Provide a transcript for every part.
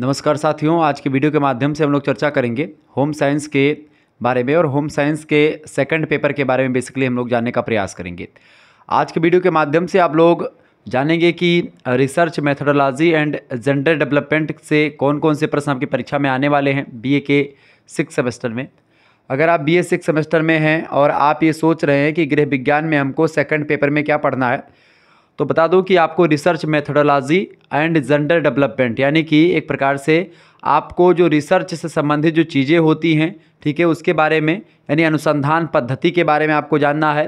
नमस्कार साथियों आज के वीडियो के माध्यम से हम लोग चर्चा करेंगे होम साइंस के बारे में और होम साइंस के सेकंड पेपर के बारे में बेसिकली हम लोग जानने का प्रयास करेंगे आज के वीडियो के माध्यम से आप लोग जानेंगे कि research methodology and gender development से कौन कौन से प्रश्न आपकी परीक्षा में आने वाले हैं बी के सिक्स सेमेस्टर में अगर आप ए सिक्स सेमेस्टर में हैं और आप ये सोच रहे हैं कि गृह विज्ञान में हमको सेकंड पेपर में क्या पढ़ना है तो बता दूं कि आपको research methodology and gender development यानी कि एक प्रकार से आपको जो रिसर्च से संबंधित जो चीज़ें होती हैं ठीक है उसके बारे में यानी अनुसंधान पद्धति के बारे में आपको जानना है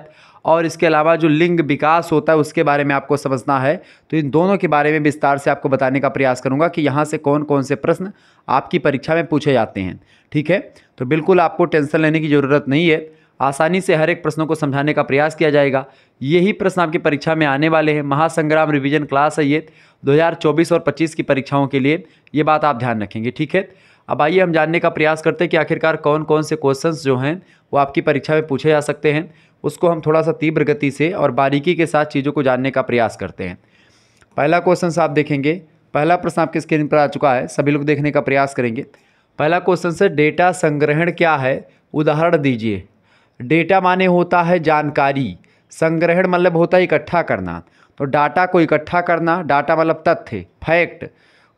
और इसके अलावा जो लिंग विकास होता है उसके बारे में आपको समझना है तो इन दोनों के बारे में विस्तार से आपको बताने का प्रयास करूंगा कि यहाँ से कौन कौन से प्रश्न आपकी परीक्षा में पूछे जाते हैं ठीक है तो बिल्कुल आपको टेंशन लेने की ज़रूरत नहीं है आसानी से हर एक प्रश्नों को समझाने का प्रयास किया जाएगा यही प्रश्न आपकी परीक्षा में आने वाले हैं महासंग्राम रिवीजन क्लास है ये 2024 और 25 की परीक्षाओं के लिए ये बात आप ध्यान रखेंगे ठीक है अब आइए हम जानने का प्रयास करते हैं कि आखिरकार कौन कौन से क्वेश्चन जो हैं वो आपकी परीक्षा में पूछे जा सकते हैं उसको हम थोड़ा सा तीव्र गति से और बारीकी के साथ चीज़ों को जानने का प्रयास करते हैं पहला क्वेश्चन आप देखेंगे पहला प्रश्न आपके स्क्रीन पर आ चुका है सभी लोग देखने का प्रयास करेंगे पहला क्वेश्चन से डेटा संग्रहण क्या है उदाहरण दीजिए डेटा माने होता है जानकारी संग्रहण मतलब होता है इकट्ठा करना तो डाटा को इकट्ठा करना डाटा मतलब तथ्य फैक्ट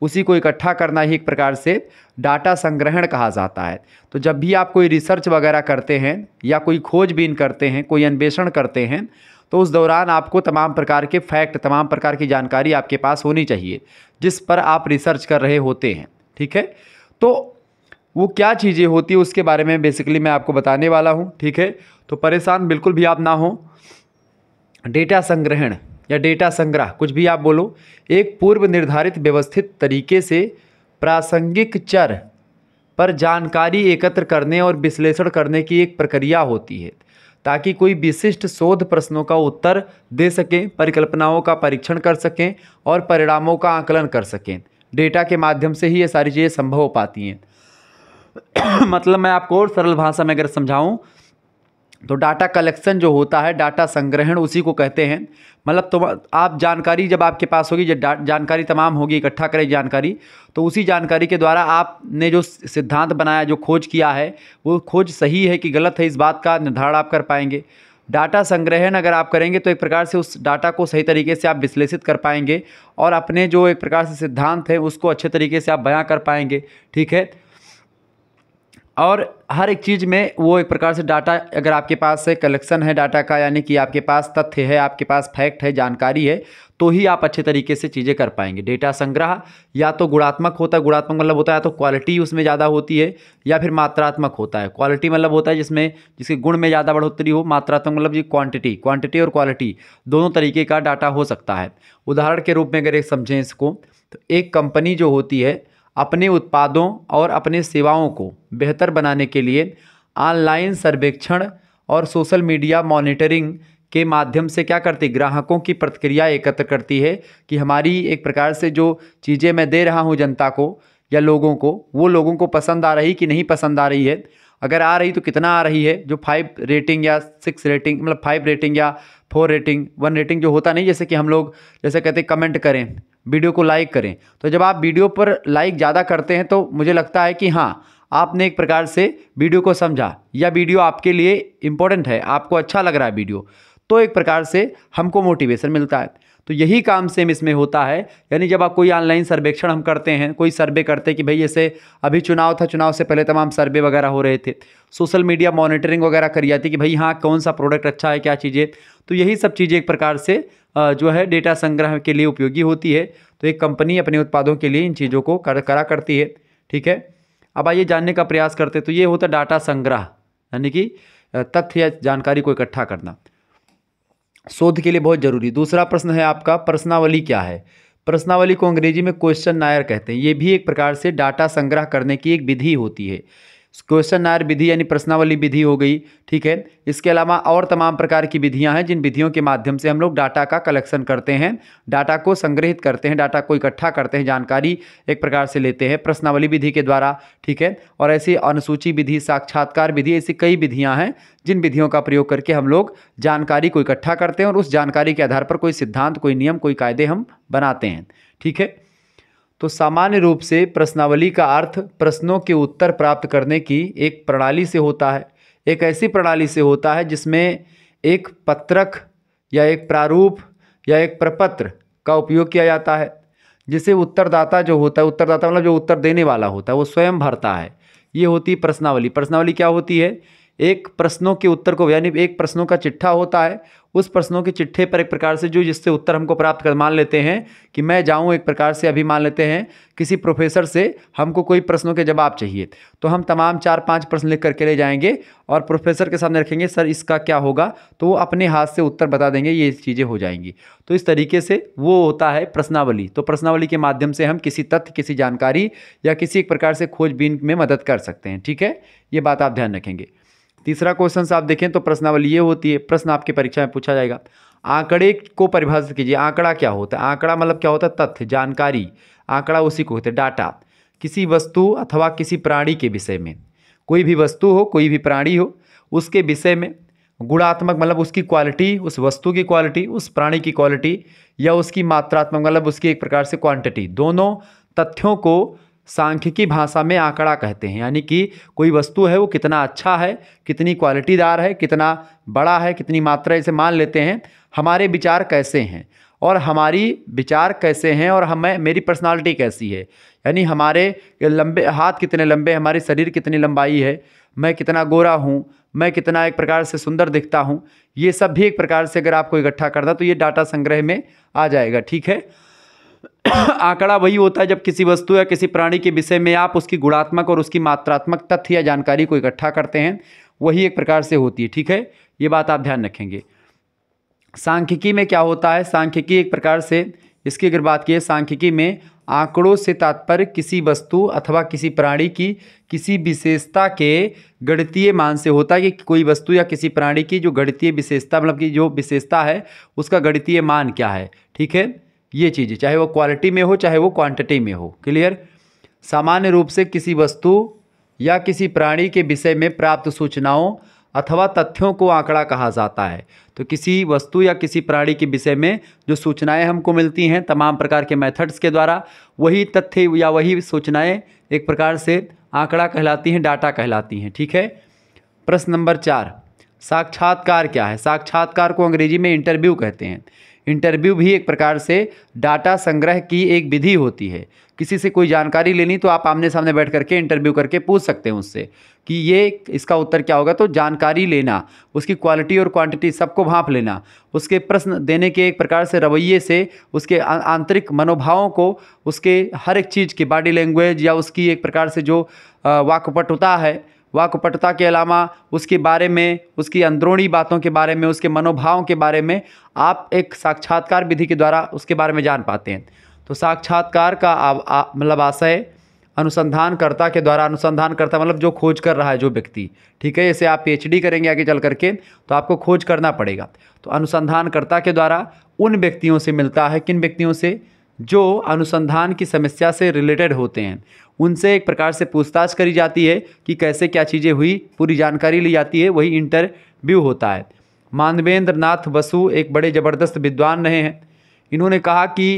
उसी को इकट्ठा करना ही एक प्रकार से डाटा संग्रहण कहा जाता है तो जब भी आप कोई रिसर्च वगैरह करते हैं या कोई खोजबीन करते हैं कोई अन्वेषण करते हैं तो उस दौरान आपको तमाम प्रकार के फैक्ट तमाम प्रकार की जानकारी आपके पास होनी चाहिए जिस पर आप रिसर्च कर रहे होते हैं ठीक है तो वो क्या चीज़ें होती है उसके बारे में बेसिकली मैं आपको बताने वाला हूँ ठीक है तो परेशान बिल्कुल भी आप ना हो डेटा संग्रहण या डेटा संग्रह कुछ भी आप बोलो एक पूर्व निर्धारित व्यवस्थित तरीके से प्रासंगिक चर पर जानकारी एकत्र करने और विश्लेषण करने की एक प्रक्रिया होती है ताकि कोई विशिष्ट शोध प्रश्नों का उत्तर दे सकें परिकल्पनाओं का परीक्षण कर सकें और परिणामों का आकलन कर सकें डेटा के माध्यम से ही ये सारी चीज़ें संभव हो पाती हैं मतलब मैं आपको और सरल भाषा में अगर समझाऊँ तो डाटा कलेक्शन जो होता है डाटा संग्रहण उसी को कहते हैं मतलब तो आप जानकारी जब आपके पास होगी जब जानकारी तमाम होगी इकट्ठा करें जानकारी तो उसी जानकारी के द्वारा आपने जो सिद्धांत बनाया जो खोज किया है वो खोज सही है कि गलत है इस बात का निर्धारण आप कर पाएंगे डाटा संग्रहण अगर आप करेंगे तो एक प्रकार से उस डाटा को सही तरीके से आप विश्लेषित कर पाएंगे और अपने जो एक प्रकार से सिद्धांत है उसको अच्छे तरीके से आप बयां कर पाएंगे ठीक है और हर एक चीज़ में वो एक प्रकार से डाटा अगर आपके पास से कलेक्शन है डाटा का यानी कि आपके पास तथ्य है आपके पास फैक्ट है जानकारी है तो ही आप अच्छे तरीके से चीज़ें कर पाएंगे डेटा संग्रह या तो गुणात्मक होता है गुणात्मक मतलब होता है तो क्वालिटी उसमें ज़्यादा होती है या फिर मात्रात्मक होता है क्वालिटी मतलब होता है जिसमें जिसके गुण में ज़्यादा बढ़ोतरी हो मात्रात्मक मतलब जी क्वांटिटी क्वांटिटी और क्वालिटी दोनों तरीके का डाटा हो सकता है उदाहरण के रूप में अगर एक समझें इसको तो एक कंपनी जो होती है अपने उत्पादों और अपने सेवाओं को बेहतर बनाने के लिए ऑनलाइन सर्वेक्षण और सोशल मीडिया मॉनिटरिंग के माध्यम से क्या करती ग्राहकों की प्रतिक्रिया एकत्र करती है कि हमारी एक प्रकार से जो चीज़ें मैं दे रहा हूँ जनता को या लोगों को वो लोगों को पसंद आ रही कि नहीं पसंद आ रही है अगर आ रही तो कितना आ रही है जो फाइव रेटिंग या सिक्स रेटिंग मतलब फाइव रेटिंग या फोर रेटिंग वन रेटिंग जो होता नहीं जैसे कि हम लोग जैसे कहते हैं कमेंट करें वीडियो को लाइक करें तो जब आप वीडियो पर लाइक ज़्यादा करते हैं तो मुझे लगता है कि हाँ आपने एक प्रकार से वीडियो को समझा या वीडियो आपके लिए इम्पोर्टेंट है आपको अच्छा लग रहा है वीडियो तो एक प्रकार से हमको मोटिवेशन मिलता है तो यही काम सेम इसमें होता है यानी जब आप कोई ऑनलाइन सर्वेक्षण हम करते हैं कोई सर्वे करते हैं कि भाई जैसे अभी चुनाव था चुनाव से पहले तमाम सर्वे वगैरह हो रहे थे सोशल मीडिया मॉनिटरिंग वगैरह करी जाती कि भाई हाँ कौन सा प्रोडक्ट अच्छा है क्या चीज़ें तो यही सब चीज़ें एक प्रकार से जो है डेटा संग्रह के लिए उपयोगी होती है तो एक कंपनी अपने उत्पादों के लिए इन चीज़ों को कर करा करती है ठीक है अब आइए जानने का प्रयास करते तो ये होता डाटा संग्रह यानी कि तथ्य या जानकारी को इकट्ठा करना शोध के लिए बहुत ज़रूरी दूसरा प्रश्न है आपका प्रश्नावली क्या है प्रश्नावली को अंग्रेजी में क्वेश्चन नायर कहते हैं ये भी एक प्रकार से डाटा संग्रह करने की एक विधि होती है क्वेश्चन आयर विधि यानी प्रश्नावली विधि हो गई ठीक है इसके अलावा और तमाम प्रकार की विधियां हैं जिन विधियों के माध्यम से हम लोग डाटा का कलेक्शन करते हैं डाटा को संग्रहित करते हैं डाटा को इकट्ठा करते हैं जानकारी एक प्रकार से लेते हैं प्रश्नावली विधि के द्वारा ठीक है और ऐसी अनुसूची विधि साक्षात्कार विधि ऐसी कई विधियाँ हैं जिन विधियों का प्रयोग करके हम लोग जानकारी को इकट्ठा करते हैं और उस जानकारी के आधार पर कोई सिद्धांत कोई नियम कोई कायदे हम बनाते हैं ठीक है तो सामान्य रूप से प्रश्नावली का अर्थ प्रश्नों के उत्तर प्राप्त करने की एक प्रणाली से होता है एक ऐसी प्रणाली से होता है जिसमें एक पत्रक या एक प्रारूप या एक प्रपत्र का उपयोग किया जाता है जिसे उत्तरदाता जो होता है उत्तरदाता मतलब जो उत्तर देने वाला होता है वो स्वयं भरता है ये होती है प्रश्नावली प्रश्नावली क्या होती है एक प्रश्नों के उत्तर को यानी एक प्रश्नों का चिट्ठा होता है उस प्रश्नों के चिट्ठे पर एक प्रकार से जो जिससे उत्तर हमको प्राप्त कर मान लेते हैं कि मैं जाऊं एक प्रकार से अभी मान लेते हैं किसी प्रोफेसर से हमको कोई प्रश्नों के जवाब चाहिए तो हम तमाम चार पांच प्रश्न लिख करके ले जाएंगे और प्रोफेसर के सामने रखेंगे सर इसका क्या होगा तो वो अपने हाथ से उत्तर बता देंगे ये चीज़ें हो जाएंगी तो इस तरीके से वो होता है प्रश्नावली तो प्रश्नावली के माध्यम से हम किसी तथ्य किसी जानकारी या किसी एक प्रकार से खोजबीन में मदद कर सकते हैं ठीक है ये बात आप ध्यान रखेंगे तीसरा क्वेश्चन आप देखें तो प्रश्नावली ये होती है प्रश्न आपकी परीक्षा में पूछा जाएगा आंकड़े को परिभाषित कीजिए आंकड़ा क्या होता है आंकड़ा मतलब क्या होता है तथ्य जानकारी आंकड़ा उसी को होता है डाटा किसी वस्तु अथवा किसी प्राणी के विषय में कोई भी वस्तु हो कोई भी प्राणी हो उसके विषय में गुणात्मक मतलब उसकी क्वालिटी उस वस्तु की क्वालिटी उस प्राणी की क्वालिटी या उसकी मात्रात्मक मतलब उसकी एक प्रकार से क्वांटिटी दोनों तथ्यों को सांख्यिकी भाषा में आंकड़ा कहते हैं यानी कि कोई वस्तु है वो कितना अच्छा है कितनी क्वालिटीदार है कितना बड़ा है कितनी मात्रा इसे मान लेते हैं हमारे विचार कैसे हैं और हमारी विचार कैसे हैं और हमें मेरी पर्सनालिटी कैसी है यानी हमारे लंबे हाथ कितने लंबे हमारे शरीर कितनी लंबाई है मैं कितना गोरा हूँ मैं कितना एक प्रकार से सुंदर दिखता हूँ ये सब भी एक प्रकार से अगर आपको इकट्ठा करता तो ये डाटा संग्रह में आ जाएगा ठीक है आंकड़ा वही होता है जब किसी वस्तु या किसी प्राणी के विषय में आप उसकी गुणात्मक और उसकी मात्रात्मक तथ्य या जानकारी को इकट्ठा करते हैं वही एक प्रकार से होती है ठीक है ये बात आप ध्यान रखेंगे सांख्यिकी में क्या होता है सांख्यिकी एक प्रकार से इसकी अगर बात की सांख्यिकी में आंकड़ों से तात्पर्य किसी वस्तु अथवा किसी प्राणी की किसी विशेषता के गणितीय मान से होता है कि कोई वस्तु या किसी प्राणी की जो गणितीय विशेषता मतलब कि जो विशेषता है उसका गणितीय मान क्या है ठीक है ये चीज़ें चाहे वो क्वालिटी में हो चाहे वो क्वांटिटी में हो क्लियर सामान्य रूप से किसी वस्तु या किसी प्राणी के विषय में प्राप्त सूचनाओं अथवा तथ्यों को आंकड़ा कहा जाता है तो किसी वस्तु या किसी प्राणी के विषय में जो सूचनाएं हमको मिलती हैं तमाम प्रकार के मेथड्स के द्वारा वही तथ्य या वही सूचनाएं एक प्रकार से आंकड़ा कहलाती हैं डाटा कहलाती हैं ठीक है प्रश्न नंबर चार साक्षात्कार क्या है साक्षात्कार को अंग्रेजी में इंटरव्यू कहते हैं इंटरव्यू भी एक प्रकार से डाटा संग्रह की एक विधि होती है किसी से कोई जानकारी लेनी तो आप आमने सामने बैठ करके इंटरव्यू करके पूछ सकते हैं उससे कि ये इसका उत्तर क्या होगा तो जानकारी लेना उसकी क्वालिटी और क्वांटिटी सबको भाप लेना उसके प्रश्न देने के एक प्रकार से रवैये से उसके आंतरिक मनोभावों को उसके हर एक चीज़ की बॉडी लैंग्वेज या उसकी एक प्रकार से जो वाकपटुता है वाकपटुता के अलावा उसके बारे में उसकी अंदरूनी बातों के बारे में उसके मनोभावों के बारे में आप एक साक्षात्कार विधि के द्वारा उसके बारे में जान पाते हैं तो साक्षात्कार का मतलब आशय अनुसंधानकर्ता के द्वारा अनुसंधानकर्ता मतलब जो खोज कर रहा है जो व्यक्ति ठीक है जैसे आप पीएचडी करेंगे आगे चल करके तो आपको खोज करना पड़ेगा तो अनुसंधानकर्ता के द्वारा उन व्यक्तियों से मिलता है किन व्यक्तियों से जो अनुसंधान की समस्या से रिलेटेड होते हैं उनसे एक प्रकार से पूछताछ करी जाती है कि कैसे क्या चीज़ें हुई पूरी जानकारी ली जाती है वही इंटरव्यू होता है मानवेंद्र नाथ बसु एक बड़े ज़बरदस्त विद्वान रहे हैं इन्होंने कहा कि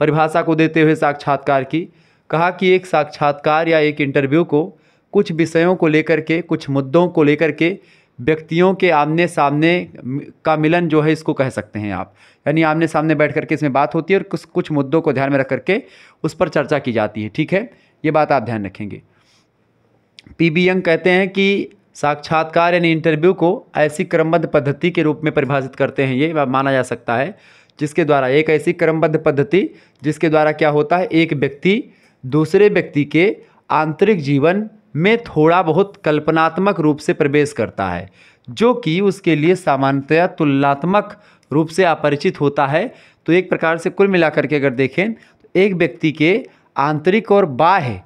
परिभाषा को देते हुए साक्षात्कार की कहा कि एक साक्षात्कार या एक इंटरव्यू को कुछ विषयों को लेकर के कुछ मुद्दों को लेकर के व्यक्तियों के आमने सामने का मिलन जो है इसको कह सकते हैं आप यानी आमने सामने बैठ करके इसमें बात होती है और कुछ कुछ मुद्दों को ध्यान में रख करके उस पर चर्चा की जाती है ठीक है ये बात आप ध्यान रखेंगे पी बी यंग कहते हैं कि साक्षात्कार यानी इंटरव्यू को ऐसी क्रमबद्ध पद्धति के रूप में परिभाषित करते हैं ये माना जा सकता है जिसके द्वारा एक ऐसी क्रमबद्ध पद्धति जिसके द्वारा क्या होता है एक व्यक्ति दूसरे व्यक्ति के आंतरिक जीवन में थोड़ा बहुत कल्पनात्मक रूप से प्रवेश करता है जो कि उसके लिए सामान्यतया तुलनात्मक रूप से अपरिचित होता है तो एक प्रकार से कुल मिलाकर के अगर देखें तो एक व्यक्ति के आंतरिक और बाह्य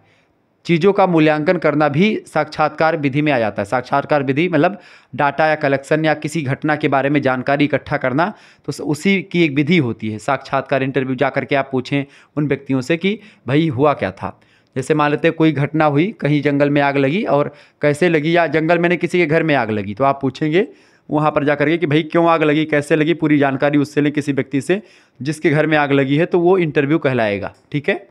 चीज़ों का मूल्यांकन करना भी साक्षात्कार विधि में आ जाता है साक्षात्कार विधि मतलब डाटा या कलेक्शन या किसी घटना के बारे में जानकारी इकट्ठा करना तो उसी की एक विधि होती है साक्षात्कार इंटरव्यू जा करके आप पूछें उन व्यक्तियों से कि भाई हुआ क्या था जैसे मान लेते कोई घटना हुई कहीं जंगल में आग लगी और कैसे लगी या जंगल में किसी के घर में आग लगी तो आप पूछेंगे वहाँ पर जा करके कि भाई क्यों आग लगी कैसे लगी पूरी जानकारी उससे लें किसी व्यक्ति से जिसके घर में आग लगी है तो वो इंटरव्यू कहलाएगा ठीक है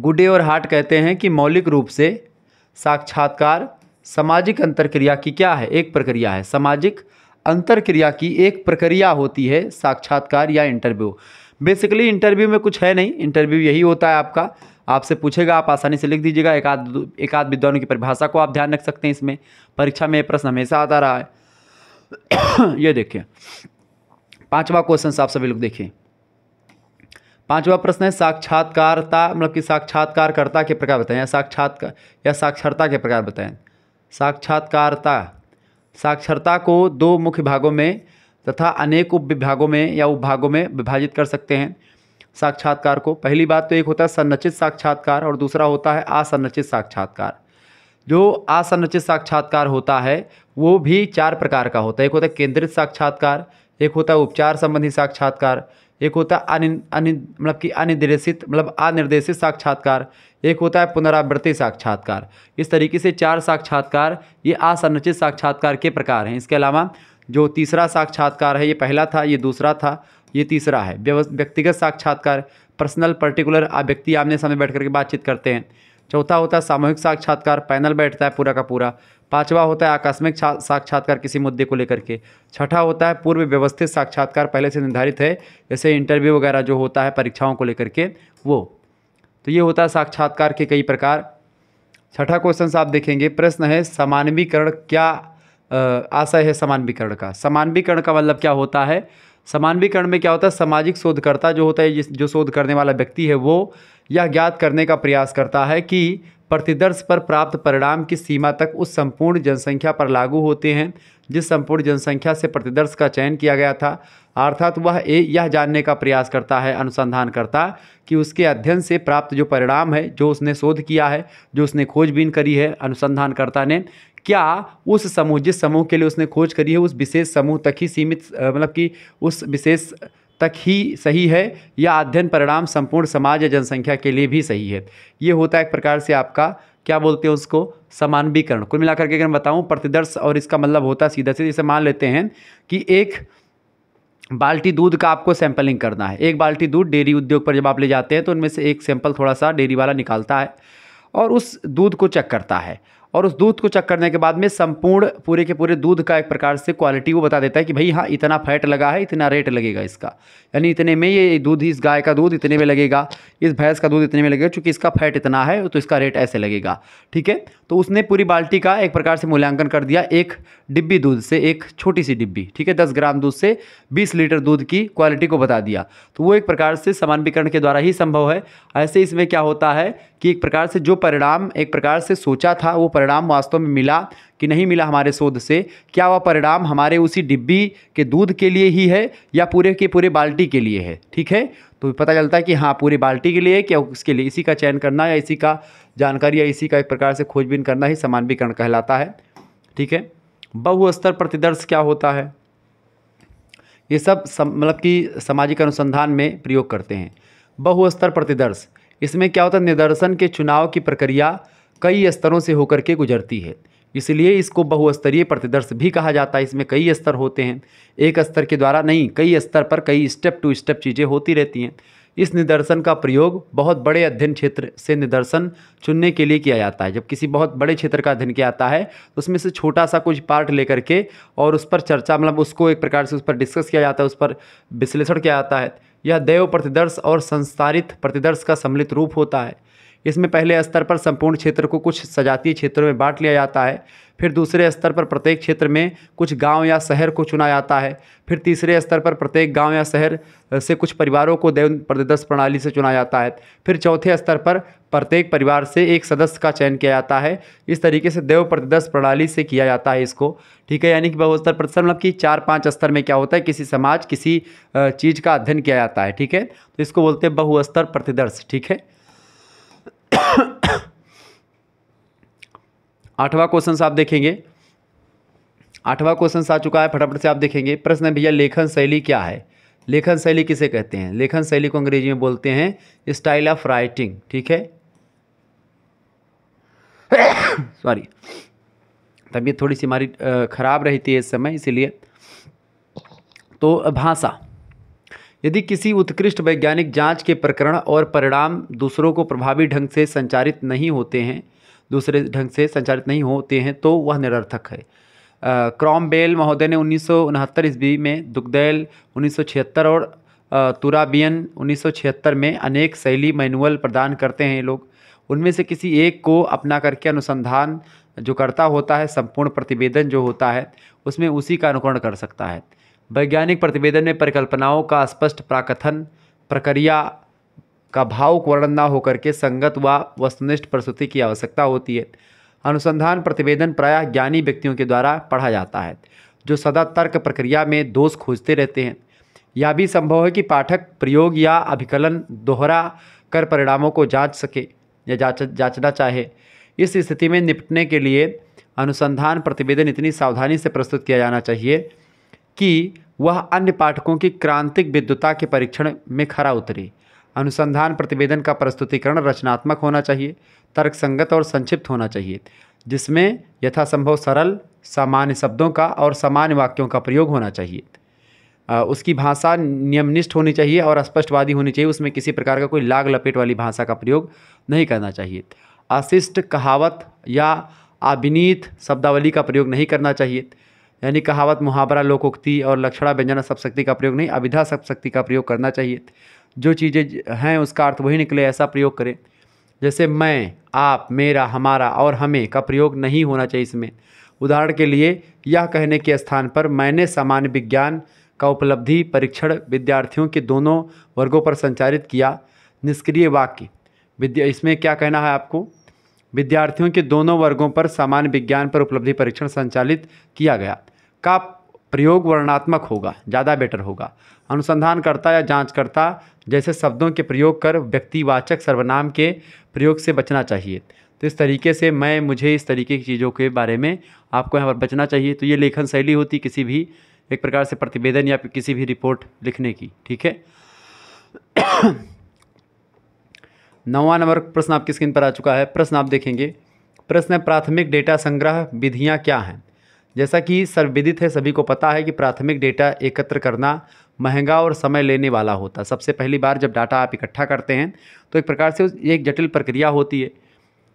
गुडे और हार्ट कहते हैं कि मौलिक रूप से साक्षात्कार सामाजिक अंतरक्रिया की क्या है एक प्रक्रिया है सामाजिक अंतरक्रिया की एक प्रक्रिया होती है साक्षात्कार या इंटरव्यू बेसिकली इंटरव्यू में कुछ है नहीं इंटरव्यू यही होता है आपका आपसे पूछेगा आप आसानी से लिख दीजिएगा एक आध एक आध विद्वानों की परिभाषा को आप ध्यान रख सकते हैं इसमें परीक्षा में ये प्रश्न हमेशा आता रहा है ये देखिए पांचवा क्वेश्चन आप सभी लोग देखिए पांचवा प्रश्न है साक्षात्कारता मतलब कि साक्षात्कारकर्ता के प्रकार बताएं या साक्षात्कार या साक्षरता के प्रकार बताएं साक्षात्कारता साक्षरता को दो मुख्य भागों में तथा अनेक उप विभागों में या उपभागों में विभाजित कर सकते हैं साक्षात्कार को पहली बात तो एक होता है संरचित साक्षात्कार और दूसरा होता है असंरचित साक्षात्कार जो असंरचित साक्षात्कार होता है वो भी चार प्रकार का होता है एक होता है केंद्रित साक्षात्कार एक होता है उपचार संबंधी साक्षात्कार एक होता है अनि अनि मतलब कि अनिर्देशित मतलब अनिर्देशित साक्षात्कार एक होता है पुनरावृत्ति साक्षात्कार इस तरीके से चार साक्षात्कार ये असंरचित साक्षात्कार के प्रकार हैं इसके अलावा जो तीसरा साक्षात्कार है ये पहला था ये दूसरा था ये तीसरा है व्यक्तिगत साक्षात्कार पर्सनल पर्टिकुलर व्यक्ति आमने सामने बैठ करके बातचीत करते हैं चौथा होता है सामूहिक साक्षात्कार पैनल बैठता है पूरा का पूरा पांचवा होता है आकस्मिक साक्षात्कार किसी मुद्दे को लेकर के छठा होता है पूर्व व्यवस्थित साक्षात्कार पहले से निर्धारित है जैसे इंटरव्यू वगैरह जो होता है परीक्षाओं को लेकर के वो तो ये होता है साक्षात्कार के कई प्रकार छठा क्वेश्चन आप देखेंगे प्रश्न है समानवीकरण क्या आशय है समानवीकरण का समानवीकरण का मतलब क्या होता है समानवीकरण में क्या होता है सामाजिक शोधकर्ता जो होता है जिस जो शोध करने वाला व्यक्ति है वो यह ज्ञात करने का प्रयास करता है कि प्रतिदर्श पर प्राप्त परिणाम की सीमा तक उस संपूर्ण जनसंख्या पर लागू होते हैं जिस संपूर्ण जनसंख्या से प्रतिदर्श का चयन किया गया था अर्थात वह ए यह जानने का प्रयास करता है अनुसंधानकर्ता कि उसके अध्ययन से प्राप्त जो परिणाम है जो उसने शोध किया है जो उसने खोजबीन करी है अनुसंधानकर्ता ने क्या उस समूह जिस समूह के लिए उसने खोज करी है उस विशेष समूह तक ही सीमित मतलब कि उस विशेष तक ही सही है या अध्ययन परिणाम संपूर्ण समाज या जनसंख्या के लिए भी सही है ये होता है एक प्रकार से आपका क्या बोलते हैं उसको समानवीकरण कुल मिलाकर के अगर मैं बताऊँ प्रतिदर्श और इसका मतलब होता है सीधा सीधे जैसे मान लेते हैं कि एक बाल्टी दूध का आपको सैंपलिंग करना है एक बाल्टी दूध डेयरी उद्योग पर जब आप ले जाते हैं तो उनमें से एक सैंपल थोड़ा सा डेयरी वाला निकालता है और उस दूध को चेक करता है और उस दूध को चेक करने के बाद में संपूर्ण पूरे के पूरे दूध का एक प्रकार से क्वालिटी वो बता देता है कि भाई हाँ इतना फैट लगा है इतना रेट लगेगा इसका यानी इतने में ये दूध इस गाय का दूध इतने में लगेगा इस भैंस का दूध इतने में लगेगा चूँकि इसका फैट इतना है तो इसका रेट ऐसे लगेगा ठीक है तो उसने पूरी बाल्टी का एक प्रकार से मूल्यांकन कर दिया एक डिब्बी दूध से एक छोटी सी डिब्बी ठीक है दस ग्राम दूध से बीस लीटर दूध की क्वालिटी को बता दिया तो वो एक प्रकार से समानवीकरण के द्वारा ही संभव है ऐसे इसमें क्या होता है कि एक प्रकार से जो परिणाम एक प्रकार से सोचा था वो परिणाम वास्तव में मिला कि नहीं मिला हमारे शोध से क्या वह परिणाम हमारे उसी डिब्बी के दूध के लिए ही है या पूरे के पूरे बाल्टी के लिए है ठीक है तो पता चलता है कि हाँ पूरी बाल्टी के लिए क्या उसके लिए इसी का चयन करना या इसी का जानकारी या इसी का एक प्रकार से खोजबीन करना ही समानवीकरण कहलाता है ठीक है बहुस्तर प्रतिदर्श क्या होता है ये सब मतलब कि सामाजिक अनुसंधान में प्रयोग करते हैं बहुस्तर प्रतिदर्श इसमें क्या होता है निदर्शन के चुनाव की प्रक्रिया कई स्तरों से होकर के गुजरती है इसलिए इसको बहुस्तरीय प्रतिदर्श भी कहा जाता है इसमें कई स्तर होते हैं एक स्तर के द्वारा नहीं कई स्तर पर कई स्टेप टू स्टेप चीज़ें होती रहती हैं इस निदर्शन का प्रयोग बहुत बड़े अध्ययन क्षेत्र से निदर्शन चुनने के लिए किया जाता है जब किसी बहुत बड़े क्षेत्र का अध्ययन किया जाता है तो उसमें से छोटा सा कुछ पार्ट लेकर के और उस पर चर्चा मतलब उसको एक प्रकार से उस पर डिस्कस किया जाता है उस पर विश्लेषण किया जाता है यह दैव प्रतिदर्श और संस्तारित प्रतिदर्श का सम्मिलित रूप होता है इसमें पहले स्तर पर संपूर्ण क्षेत्र को कुछ सजातीय क्षेत्रों में बांट लिया जाता है फिर दूसरे स्तर पर प्रत्येक क्षेत्र में कुछ गांव या शहर को चुना जाता है फिर तीसरे स्तर पर प्रत्येक गांव या शहर से कुछ परिवारों को देव प्रदर्श प्रणाली से चुना जाता है फिर चौथे स्तर पर प्रत्येक परिवार से एक सदस्य का चयन किया जाता है इस तरीके से देव प्रतिदर्श प्रणाली से किया जाता है इसको ठीक है यानी कि बहुस्तर प्रतिशत मतलब कि चार पाँच स्तर में क्या होता है किसी समाज किसी चीज़ का अध्ययन किया जाता है ठीक है तो इसको बोलते हैं बहुस्तर प्रतिदर्श ठीक है आठवां क्वेश्चन आप देखेंगे आठवां क्वेश्चन आ चुका है फटाफट से आप देखेंगे प्रश्न है भैया लेखन शैली क्या है लेखन शैली किसे कहते हैं लेखन शैली को अंग्रेजी में बोलते हैं स्टाइल ऑफ राइटिंग ठीक है सॉरी तबीयत थोड़ी सी हमारी ख़राब रहती है इस समय इसीलिए तो भाषा यदि किसी उत्कृष्ट वैज्ञानिक जांच के प्रकरण और परिणाम दूसरों को प्रभावी ढंग से संचारित नहीं होते हैं दूसरे ढंग से संचारित नहीं होते हैं तो वह निरर्थक है क्रॉम बेल महोदय ने उन्नीस ईस्वी में दुग्दैल 1976 और तुराबियन उन्नीस में अनेक शैली मैनुअल प्रदान करते हैं लोग उनमें से किसी एक को अपना करके अनुसंधान जो करता होता है संपूर्ण प्रतिवेदन जो होता है उसमें उसी का अनुकरण कर सकता है वैज्ञानिक प्रतिवेदन में परिकल्पनाओं का स्पष्ट प्राकथन प्रक्रिया का भावुक वर्णन न होकर के संगत व वस्तुनिष्ठ प्रस्तुति की आवश्यकता होती है अनुसंधान प्रतिवेदन प्रायः ज्ञानी व्यक्तियों के द्वारा पढ़ा जाता है जो सदा तर्क प्रक्रिया में दोष खोजते रहते हैं यह भी संभव है कि पाठक प्रयोग या अभिकलन दोहरा कर परिणामों को जांच सके या जांच जांचना चाहे इस स्थिति में निपटने के लिए अनुसंधान प्रतिवेदन इतनी सावधानी से प्रस्तुत किया जाना चाहिए कि वह अन्य पाठकों की क्रांतिक विद्वता के परीक्षण में खरा उतरी अनुसंधान प्रतिवेदन का प्रस्तुतिकरण रचनात्मक होना चाहिए तर्कसंगत और संक्षिप्त होना चाहिए जिसमें यथासंभव सरल सामान्य शब्दों का और सामान्य वाक्यों का प्रयोग होना चाहिए उसकी भाषा नियमनिष्ठ होनी चाहिए और स्पष्टवादी होनी चाहिए उसमें किसी प्रकार का कोई लाग लपेट वाली भाषा का प्रयोग नहीं करना चाहिए अशिष्ट कहावत या अभिनीत शब्दावली का प्रयोग नहीं करना चाहिए यानी कहावत मुहावरा लोकोक्ति और लक्षणा व्यंजन शब्दशक्ति का प्रयोग नहीं अविधा शक्ति का प्रयोग करना चाहिए जो चीज़ें हैं उसका अर्थ वही निकले ऐसा प्रयोग करें जैसे मैं आप मेरा हमारा और हमें का प्रयोग नहीं होना चाहिए इसमें उदाहरण के लिए यह कहने के स्थान पर मैंने सामान्य विज्ञान का उपलब्धि परीक्षण विद्यार्थियों के दोनों वर्गों पर संचालित किया निष्क्रिय वाक्य विद्या इसमें क्या कहना है आपको विद्यार्थियों के दोनों वर्गों पर सामान्य विज्ञान पर उपलब्धि परीक्षण संचालित किया गया का प्रयोग वर्णात्मक होगा ज़्यादा बेटर होगा अनुसंधानकर्ता या करता जैसे शब्दों के प्रयोग कर व्यक्तिवाचक सर्वनाम के प्रयोग से बचना चाहिए तो इस तरीके से मैं मुझे इस तरीके की चीज़ों के बारे में आपको यहाँ पर बचना चाहिए तो ये लेखन शैली होती किसी भी एक प्रकार से प्रतिवेदन या किसी भी रिपोर्ट लिखने की ठीक है नवा नंबर प्रश्न आपकी स्क्रीन पर आ चुका है प्रश्न आप देखेंगे प्रश्न प्राथमिक डेटा संग्रह विधियाँ क्या हैं जैसा कि सर्वविदित है सभी को पता है कि प्राथमिक डेटा एकत्र करना महंगा और समय लेने वाला होता है सबसे पहली बार जब डाटा आप इकट्ठा करते हैं तो एक प्रकार से एक जटिल प्रक्रिया होती है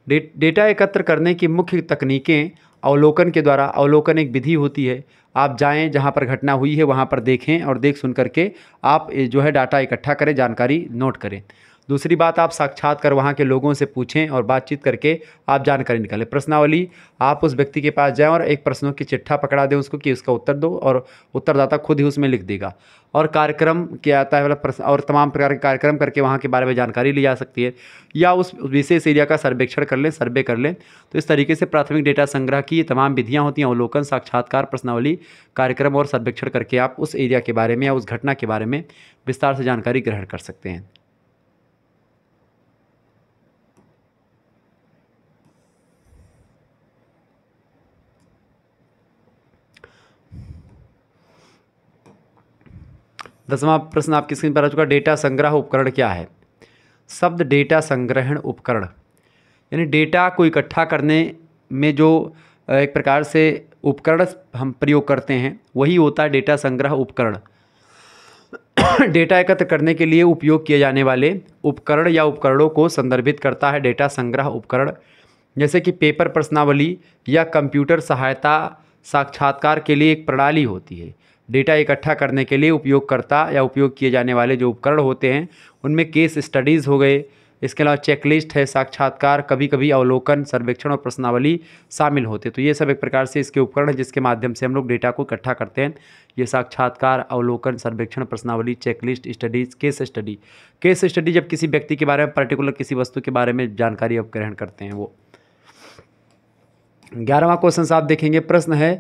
डे, डेटा एकत्र करने की मुख्य तकनीकें अवलोकन के द्वारा अवलोकन एक विधि होती है आप जाएं जहां पर घटना हुई है वहां पर देखें और देख सुन करके आप जो है डाटा इकट्ठा करें जानकारी नोट करें दूसरी बात आप साक्षात्कार वहाँ के लोगों से पूछें और बातचीत करके आप जानकारी निकालें प्रश्नावली आप उस व्यक्ति के पास जाएं और एक प्रश्नों की चिट्ठा पकड़ा दें उसको कि उसका उत्तर दो और उत्तरदाता खुद ही उसमें लिख देगा और कार्यक्रम किया जाता है मतलब प्रश्न और तमाम प्रकार के कार्यक्रम करके वहाँ के बारे में जानकारी ली जा सकती है या उस विशेष एरिया का सर्वेक्षण कर लें सर्वे कर लें तो इस तरीके से प्राथमिक डेटा संग्रह की तमाम विधियाँ होती हैं अवलोकन साक्षात्कार प्रश्नावली कार्यक्रम और सर्वेक्षण करके आप उस एरिया के बारे में या उस घटना के बारे में विस्तार से जानकारी ग्रहण कर सकते हैं दसवां प्रश्न आपकी स्क्रीन पर आ चुका डेटा संग्रह उपकरण क्या है शब्द डेटा संग्रहण उपकरण यानी डेटा को इकट्ठा करने में जो एक प्रकार से उपकरण हम प्रयोग करते हैं वही होता है डेटा संग्रह उपकरण डेटा एकत्र करने के लिए उपयोग किए जाने वाले उपकरण या उपकरणों को संदर्भित करता है डेटा संग्रह उपकरण जैसे कि पेपर प्रश्नावली या कंप्यूटर सहायता साक्षात्कार के लिए एक प्रणाली होती है डेटा इकट्ठा करने के लिए उपयोगकर्ता या उपयोग किए जाने वाले जो उपकरण होते हैं उनमें केस स्टडीज़ हो गए इसके अलावा चेकलिस्ट है साक्षात्कार कभी कभी अवलोकन सर्वेक्षण और प्रश्नावली शामिल होते तो ये सब एक प्रकार से इसके उपकरण हैं जिसके माध्यम से हम लोग डेटा को इकट्ठा करते हैं ये साक्षात्कार अवलोकन सर्वेक्षण प्रश्नावली checklist studies case study case study जब किसी व्यक्ति के बारे में पर्टिकुलर किसी वस्तु के बारे में जानकारी अब ग्रहण करते हैं वो ग्यारहवा क्वेश्चन साहब देखेंगे प्रश्न है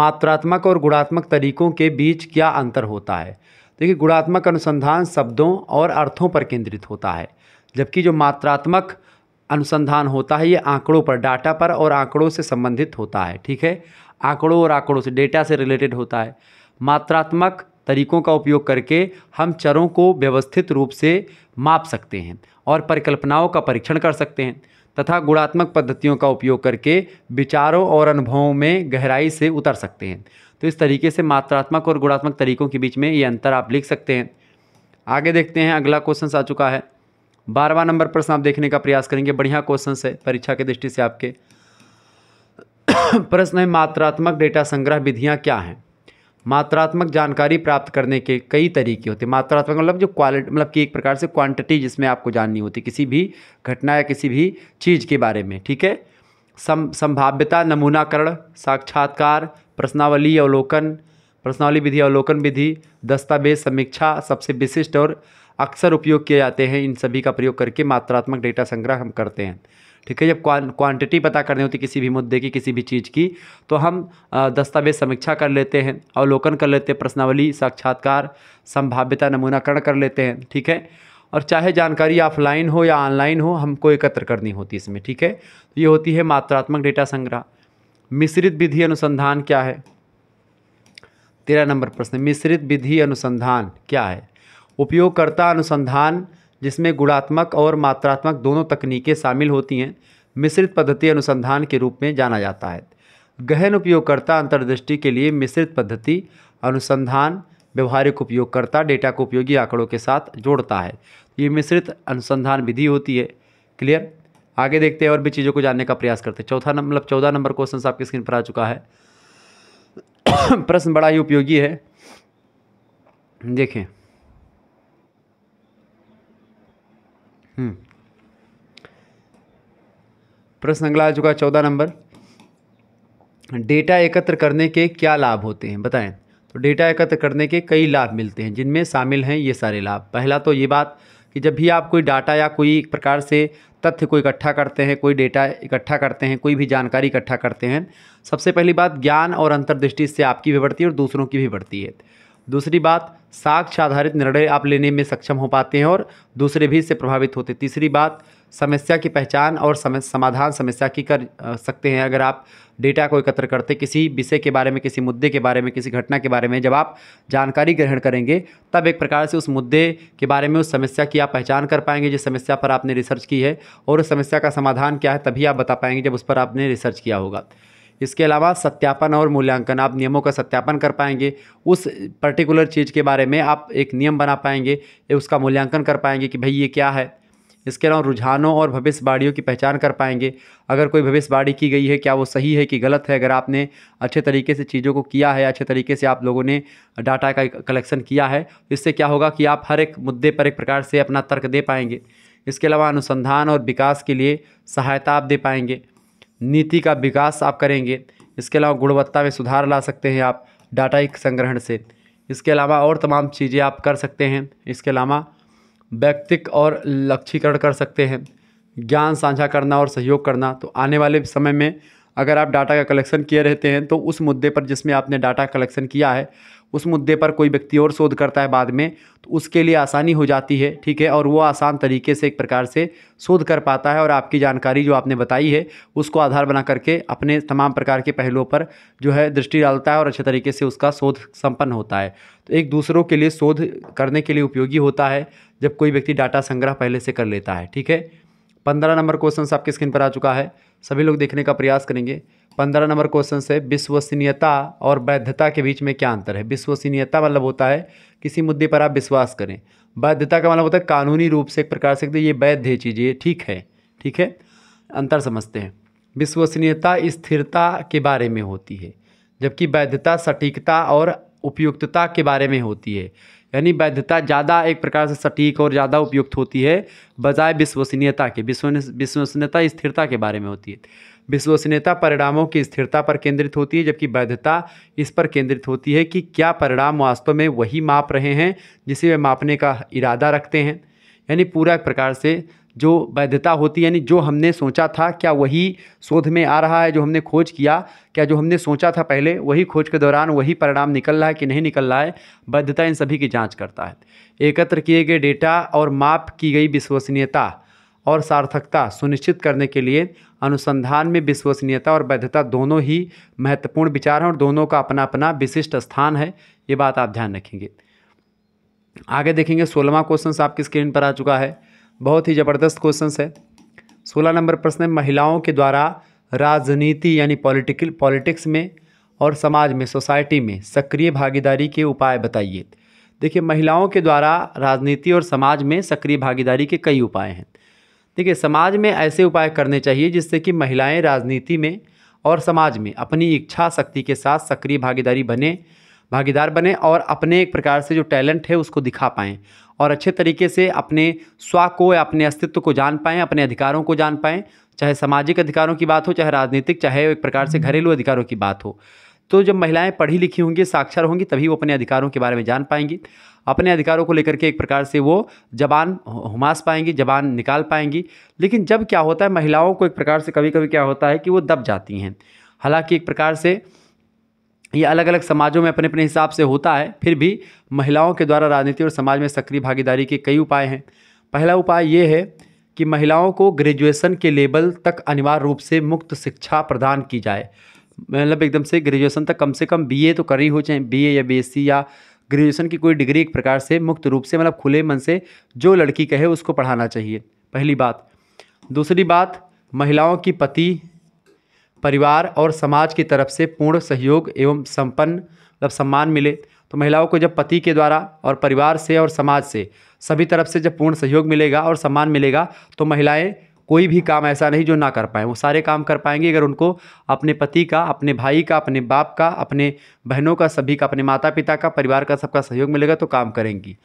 मात्रात्मक और गुणात्मक तरीकों के बीच क्या अंतर होता है देखिए गुणात्मक अनुसंधान शब्दों और अर्थों पर केंद्रित होता है जबकि जो मात्रात्मक अनुसंधान होता है ये आंकड़ों पर डाटा पर और आंकड़ों से संबंधित होता है ठीक है आंकड़ों और आंकड़ों से डेटा से रिलेटेड होता है मात्रात्मक तरीकों का उपयोग करके हम चरों को व्यवस्थित रूप से माप सकते हैं और परिकल्पनाओं का परीक्षण कर सकते हैं तथा गुणात्मक पद्धतियों का उपयोग करके विचारों और अनुभवों में गहराई से उतर सकते हैं तो इस तरीके से मात्रात्मक और गुणात्मक तरीकों के बीच में ये अंतर आप लिख सकते हैं आगे देखते हैं अगला क्वेश्चन आ चुका है बारहवा नंबर प्रश्न आप देखने का प्रयास करेंगे बढ़िया क्वेश्चन है परीक्षा की दृष्टि से आपके प्रश्न है मात्रात्मक डेटा संग्रह विधियाँ क्या हैं मात्रात्मक जानकारी प्राप्त करने के कई तरीके होते हैं मात्रात्मक मतलब जो क्वालिटी मतलब कि एक प्रकार से क्वांटिटी जिसमें आपको जाननी होती किसी भी घटना या किसी भी चीज़ के बारे में ठीक है सम संभाव्यता नमूनाकरण साक्षात्कार प्रश्नावली अवलोकन प्रश्नावली विधि अवलोकन विधि दस्तावेज समीक्षा सबसे विशिष्ट और अक्सर उपयोग किए जाते हैं इन सभी का प्रयोग करके मात्रात्मक डेटा संग्रह हम करते हैं ठीक है जब क्वांटिटी पता करनी होती किसी भी मुद्दे की किसी भी चीज़ की तो हम दस्तावेज समीक्षा कर लेते हैं अवलोकन कर लेते हैं प्रश्नावली साक्षात्कार संभाव्यता नमूनाकरण कर लेते हैं ठीक है और चाहे जानकारी ऑफलाइन हो या ऑनलाइन हो हमको एकत्र करनी होती इसमें ठीक है तो ये होती है मात्रात्मक डेटा संग्रह मिश्रित विधि अनुसंधान क्या है तेरह नंबर प्रश्न मिश्रित विधि अनुसंधान क्या है उपयोगकर्ता अनुसंधान जिसमें गुणात्मक और मात्रात्मक दोनों तकनीकें शामिल होती हैं मिश्रित पद्धति अनुसंधान के रूप में जाना जाता है गहन उपयोगकर्ता अंतर्दृष्टि के लिए मिश्रित पद्धति अनुसंधान व्यवहारिक उपयोगकर्ता डेटा को उपयोगी आंकड़ों के साथ जोड़ता है ये मिश्रित अनुसंधान विधि होती है क्लियर आगे देखते हैं और भी चीज़ों को जानने का प्रयास करते हैं चौथा नंबर मतलब चौदह नंबर क्वेश्चन आपकी स्क्रीन पर आ चुका है प्रश्न बड़ा ही उपयोगी है देखें हम्म। प्रश्न अगला आ चुका चौदह नंबर डेटा एकत्र करने के क्या लाभ होते हैं बताएं तो डेटा एकत्र करने के कई लाभ मिलते हैं जिनमें शामिल हैं ये सारे लाभ पहला तो ये बात कि जब भी आप कोई डाटा या कोई प्रकार से तथ्य को इकट्ठा करते हैं कोई डेटा इकट्ठा करते हैं कोई भी जानकारी इकट्ठा करते हैं सबसे पहली बात ज्ञान और अंतर्दृष्टि से आपकी भी बढ़ती है और दूसरों की भी बढ़ती है दूसरी बात साक्ष्य आधारित निर्णय आप लेने में सक्षम हो पाते हैं और दूसरे भी इससे प्रभावित होते तीसरी बात समस्या की पहचान और समाधान समस्या की कर सकते हैं अगर आप डेटा को एकत्र करते किसी विषय के बारे में किसी मुद्दे के बारे में किसी घटना के बारे में जब आप जानकारी ग्रहण करेंगे तब एक प्रकार से उस मुद्दे के बारे में उस समस्या की आप पहचान कर पाएंगे जिस समस्या पर आपने रिसर्च की है और उस समस्या का समाधान क्या है तभी आप बता पाएंगे जब उस पर आपने रिसर्च किया होगा इसके अलावा सत्यापन और मूल्यांकन आप नियमों का सत्यापन कर पाएंगे उस पर्टिकुलर चीज़ के बारे में आप एक नियम बना पाएंगे उसका मूल्यांकन कर पाएंगे कि भाई ये क्या है इसके अलावा रुझानों और भविष्यवाणियों की पहचान कर पाएंगे अगर कोई भविष्यवाणी की गई है क्या वो सही है कि गलत है अगर आपने अच्छे तरीके से चीज़ों को किया है अच्छे तरीके से आप लोगों ने डाटा का कलेक्शन किया है इससे क्या होगा कि आप हर एक मुद्दे पर एक प्रकार से अपना तर्क दे पाएंगे इसके अलावा अनुसंधान और विकास के लिए सहायता आप दे पाएंगे नीति का विकास आप करेंगे इसके अलावा गुणवत्ता में सुधार ला सकते हैं आप डाटा संग्रहण से इसके अलावा और तमाम चीज़ें आप कर सकते हैं इसके अलावा व्यक्तिक और लक्ष्यीकरण कर सकते हैं ज्ञान साझा करना और सहयोग करना तो आने वाले समय में अगर आप डाटा का कलेक्शन किए रहते हैं तो उस मुद्दे पर जिसमें आपने डाटा कलेक्शन किया है उस मुद्दे पर कोई व्यक्ति और शोध करता है बाद में तो उसके लिए आसानी हो जाती है ठीक है और वो आसान तरीके से एक प्रकार से शोध कर पाता है और आपकी जानकारी जो आपने बताई है उसको आधार बना करके अपने तमाम प्रकार के पहलुओं पर जो है दृष्टि डालता है और अच्छे तरीके से उसका शोध संपन्न होता है तो एक दूसरों के लिए शोध करने के लिए उपयोगी होता है जब कोई व्यक्ति डाटा संग्रह पहले से कर लेता है ठीक है पंद्रह नंबर क्वेश्चन आपके स्क्रीन पर आ चुका है सभी लोग देखने का प्रयास करेंगे पंद्रह नंबर क्वेश्चन से विश्वसनीयता और वैधता के बीच में क्या अंतर है विश्वसनीयता मतलब होता है किसी मुद्दे पर आप विश्वास करें वैधता का मतलब होता है कानूनी रूप से एक प्रकार से ये वैध है चीज़ ये ठीक है ठीक है अंतर समझते हैं विश्वसनीयता स्थिरता के बारे में होती है जबकि वैधता सटीकता और उपयुक्तता के बारे में होती है यानी वैधता ज़्यादा एक प्रकार से सटीक और ज़्यादा उपयुक्त होती है बजाय विश्वसनीयता के विश्वसनीयता स्थिरता के बारे में होती है विश्वसनीयता परिणामों की स्थिरता पर केंद्रित होती है जबकि वैधता इस पर केंद्रित होती है कि क्या परिणाम वास्तव में वही माप रहे हैं जिसे वे मापने का इरादा रखते हैं यानी पूरा एक प्रकार से जो वैधता होती है यानी जो हमने सोचा था क्या वही शोध में आ रहा है जो हमने खोज किया क्या जो हमने सोचा था पहले वही खोज के दौरान वही परिणाम निकल रहा है कि नहीं निकल रहा है वैधता इन सभी की जांच करता है एकत्र किए गए डेटा और माप की गई विश्वसनीयता और सार्थकता सुनिश्चित करने के लिए अनुसंधान में विश्वसनीयता और वैधता दोनों ही महत्वपूर्ण विचार हैं और दोनों का अपना अपना विशिष्ट स्थान है ये बात आप ध्यान रखेंगे आगे देखेंगे सोलहवा क्वेश्चन आपकी स्क्रीन पर आ चुका है बहुत ही ज़बरदस्त क्वेश्चन है सोलह नंबर प्रश्न है महिलाओं के द्वारा राजनीति यानी पॉलिटिकल पॉलिटिक्स में और समाज में सोसाइटी में सक्रिय भागीदारी के उपाय बताइए देखिए महिलाओं के द्वारा राजनीति और समाज में सक्रिय भागीदारी के कई उपाय हैं देखिए समाज में ऐसे उपाय करने चाहिए जिससे कि महिलाएं राजनीति में और समाज में अपनी इच्छा शक्ति के साथ सक्रिय भागीदारी बने भागीदार बने और अपने एक प्रकार से जो टैलेंट है उसको दिखा पाएँ और अच्छे तरीके से अपने स्वा को या अपने अस्तित्व को जान पाएँ अपने अधिकारों को जान पाएँ चाहे सामाजिक अधिकारों की बात हो चाहे राजनीतिक चाहे एक प्रकार से घरेलू अधिकारों की बात हो तो जब महिलाएं पढ़ी लिखी होंगी साक्षर होंगी तभी वो अपने अधिकारों के बारे में जान पाएंगी अपने अधिकारों को लेकर के एक प्रकार से वो जबान हुमास पाएंगी जबान निकाल पाएंगी लेकिन जब क्या होता है महिलाओं को एक प्रकार से कभी कभी क्या होता है कि वो दब जाती हैं हालांकि एक प्रकार से ये अलग अलग समाजों में अपने अपने हिसाब से होता है फिर भी महिलाओं के द्वारा राजनीति और समाज में सक्रिय भागीदारी के कई उपाय हैं पहला उपाय ये है कि महिलाओं को ग्रेजुएशन के लेवल तक अनिवार्य रूप से मुक्त शिक्षा प्रदान की जाए मतलब एकदम से ग्रेजुएशन तक कम से कम बीए तो कर ही हो चाहे बीए या बीएससी या ग्रेजुएशन की कोई डिग्री एक प्रकार से मुक्त रूप से मतलब खुले मन से जो लड़की कहे उसको पढ़ाना चाहिए पहली बात दूसरी बात महिलाओं की पति परिवार और समाज की तरफ से पूर्ण सहयोग एवं संपन्न मतलब सम्मान मिले तो महिलाओं को जब पति के द्वारा और परिवार से और समाज से सभी तरफ से जब पूर्ण सहयोग मिलेगा और सम्मान मिलेगा तो महिलाएं कोई भी काम ऐसा नहीं जो ना कर पाए वो सारे काम कर पाएंगे अगर उनको अपने पति का अपने भाई का अपने बाप का अपने बहनों का सभी का अपने माता पिता का परिवार का सबका सहयोग मिलेगा तो काम करेंगी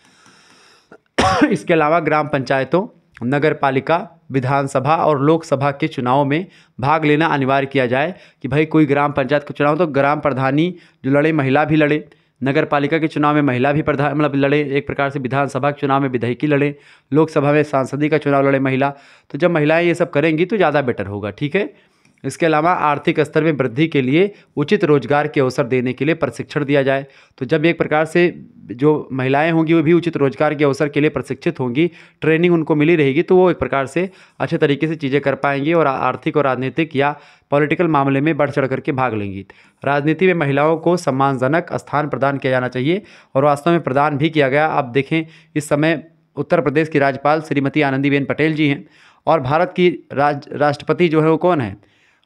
इसके अलावा ग्राम पंचायतों नगर पालिका विधानसभा और लोकसभा के चुनाव में भाग लेना अनिवार्य किया जाए कि भाई कोई ग्राम पंचायत का चुनाव तो ग्राम प्रधानी जो लड़े महिला भी लड़े नगर पालिका के चुनाव में महिला भी प्रधान मतलब लड़े एक प्रकार से विधानसभा के चुनाव में विधायकी लड़े लोकसभा में सांसदी का चुनाव लड़े महिला तो जब महिलाएं ये सब करेंगी तो ज़्यादा बेटर होगा ठीक है इसके अलावा आर्थिक स्तर में वृद्धि के लिए उचित रोजगार के अवसर देने के लिए प्रशिक्षण दिया जाए तो जब एक प्रकार से जो महिलाएं होंगी वो भी उचित रोजगार के अवसर के लिए प्रशिक्षित होंगी ट्रेनिंग उनको मिली रहेगी तो वो एक प्रकार से अच्छे तरीके से चीज़ें कर पाएंगी और आर्थिक और राजनीतिक या पॉलिटिकल मामले में बढ़ चढ़ करके भाग लेंगी राजनीति में महिलाओं को सम्मानजनक स्थान प्रदान किया जाना चाहिए और वास्तव में प्रदान भी किया गया आप देखें इस समय उत्तर प्रदेश की राज्यपाल श्रीमती आनंदीबेन पटेल जी हैं और भारत की राज राष्ट्रपति जो है वो कौन है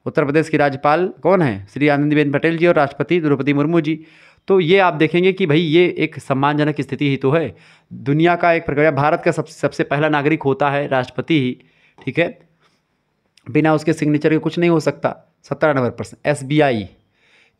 उत्तर प्रदेश की राज्यपाल कौन है श्री आनंदीबेन पटेल जी और राष्ट्रपति द्रौपदी मुर्मू जी तो ये आप देखेंगे कि भाई ये एक सम्मानजनक स्थिति ही तो है दुनिया का एक प्रक्रिया भारत का सबसे सबसे पहला नागरिक होता है राष्ट्रपति ही ठीक है बिना उसके सिग्नेचर के कुछ नहीं हो सकता सत्रह नंबर प्रश्न एस बी आई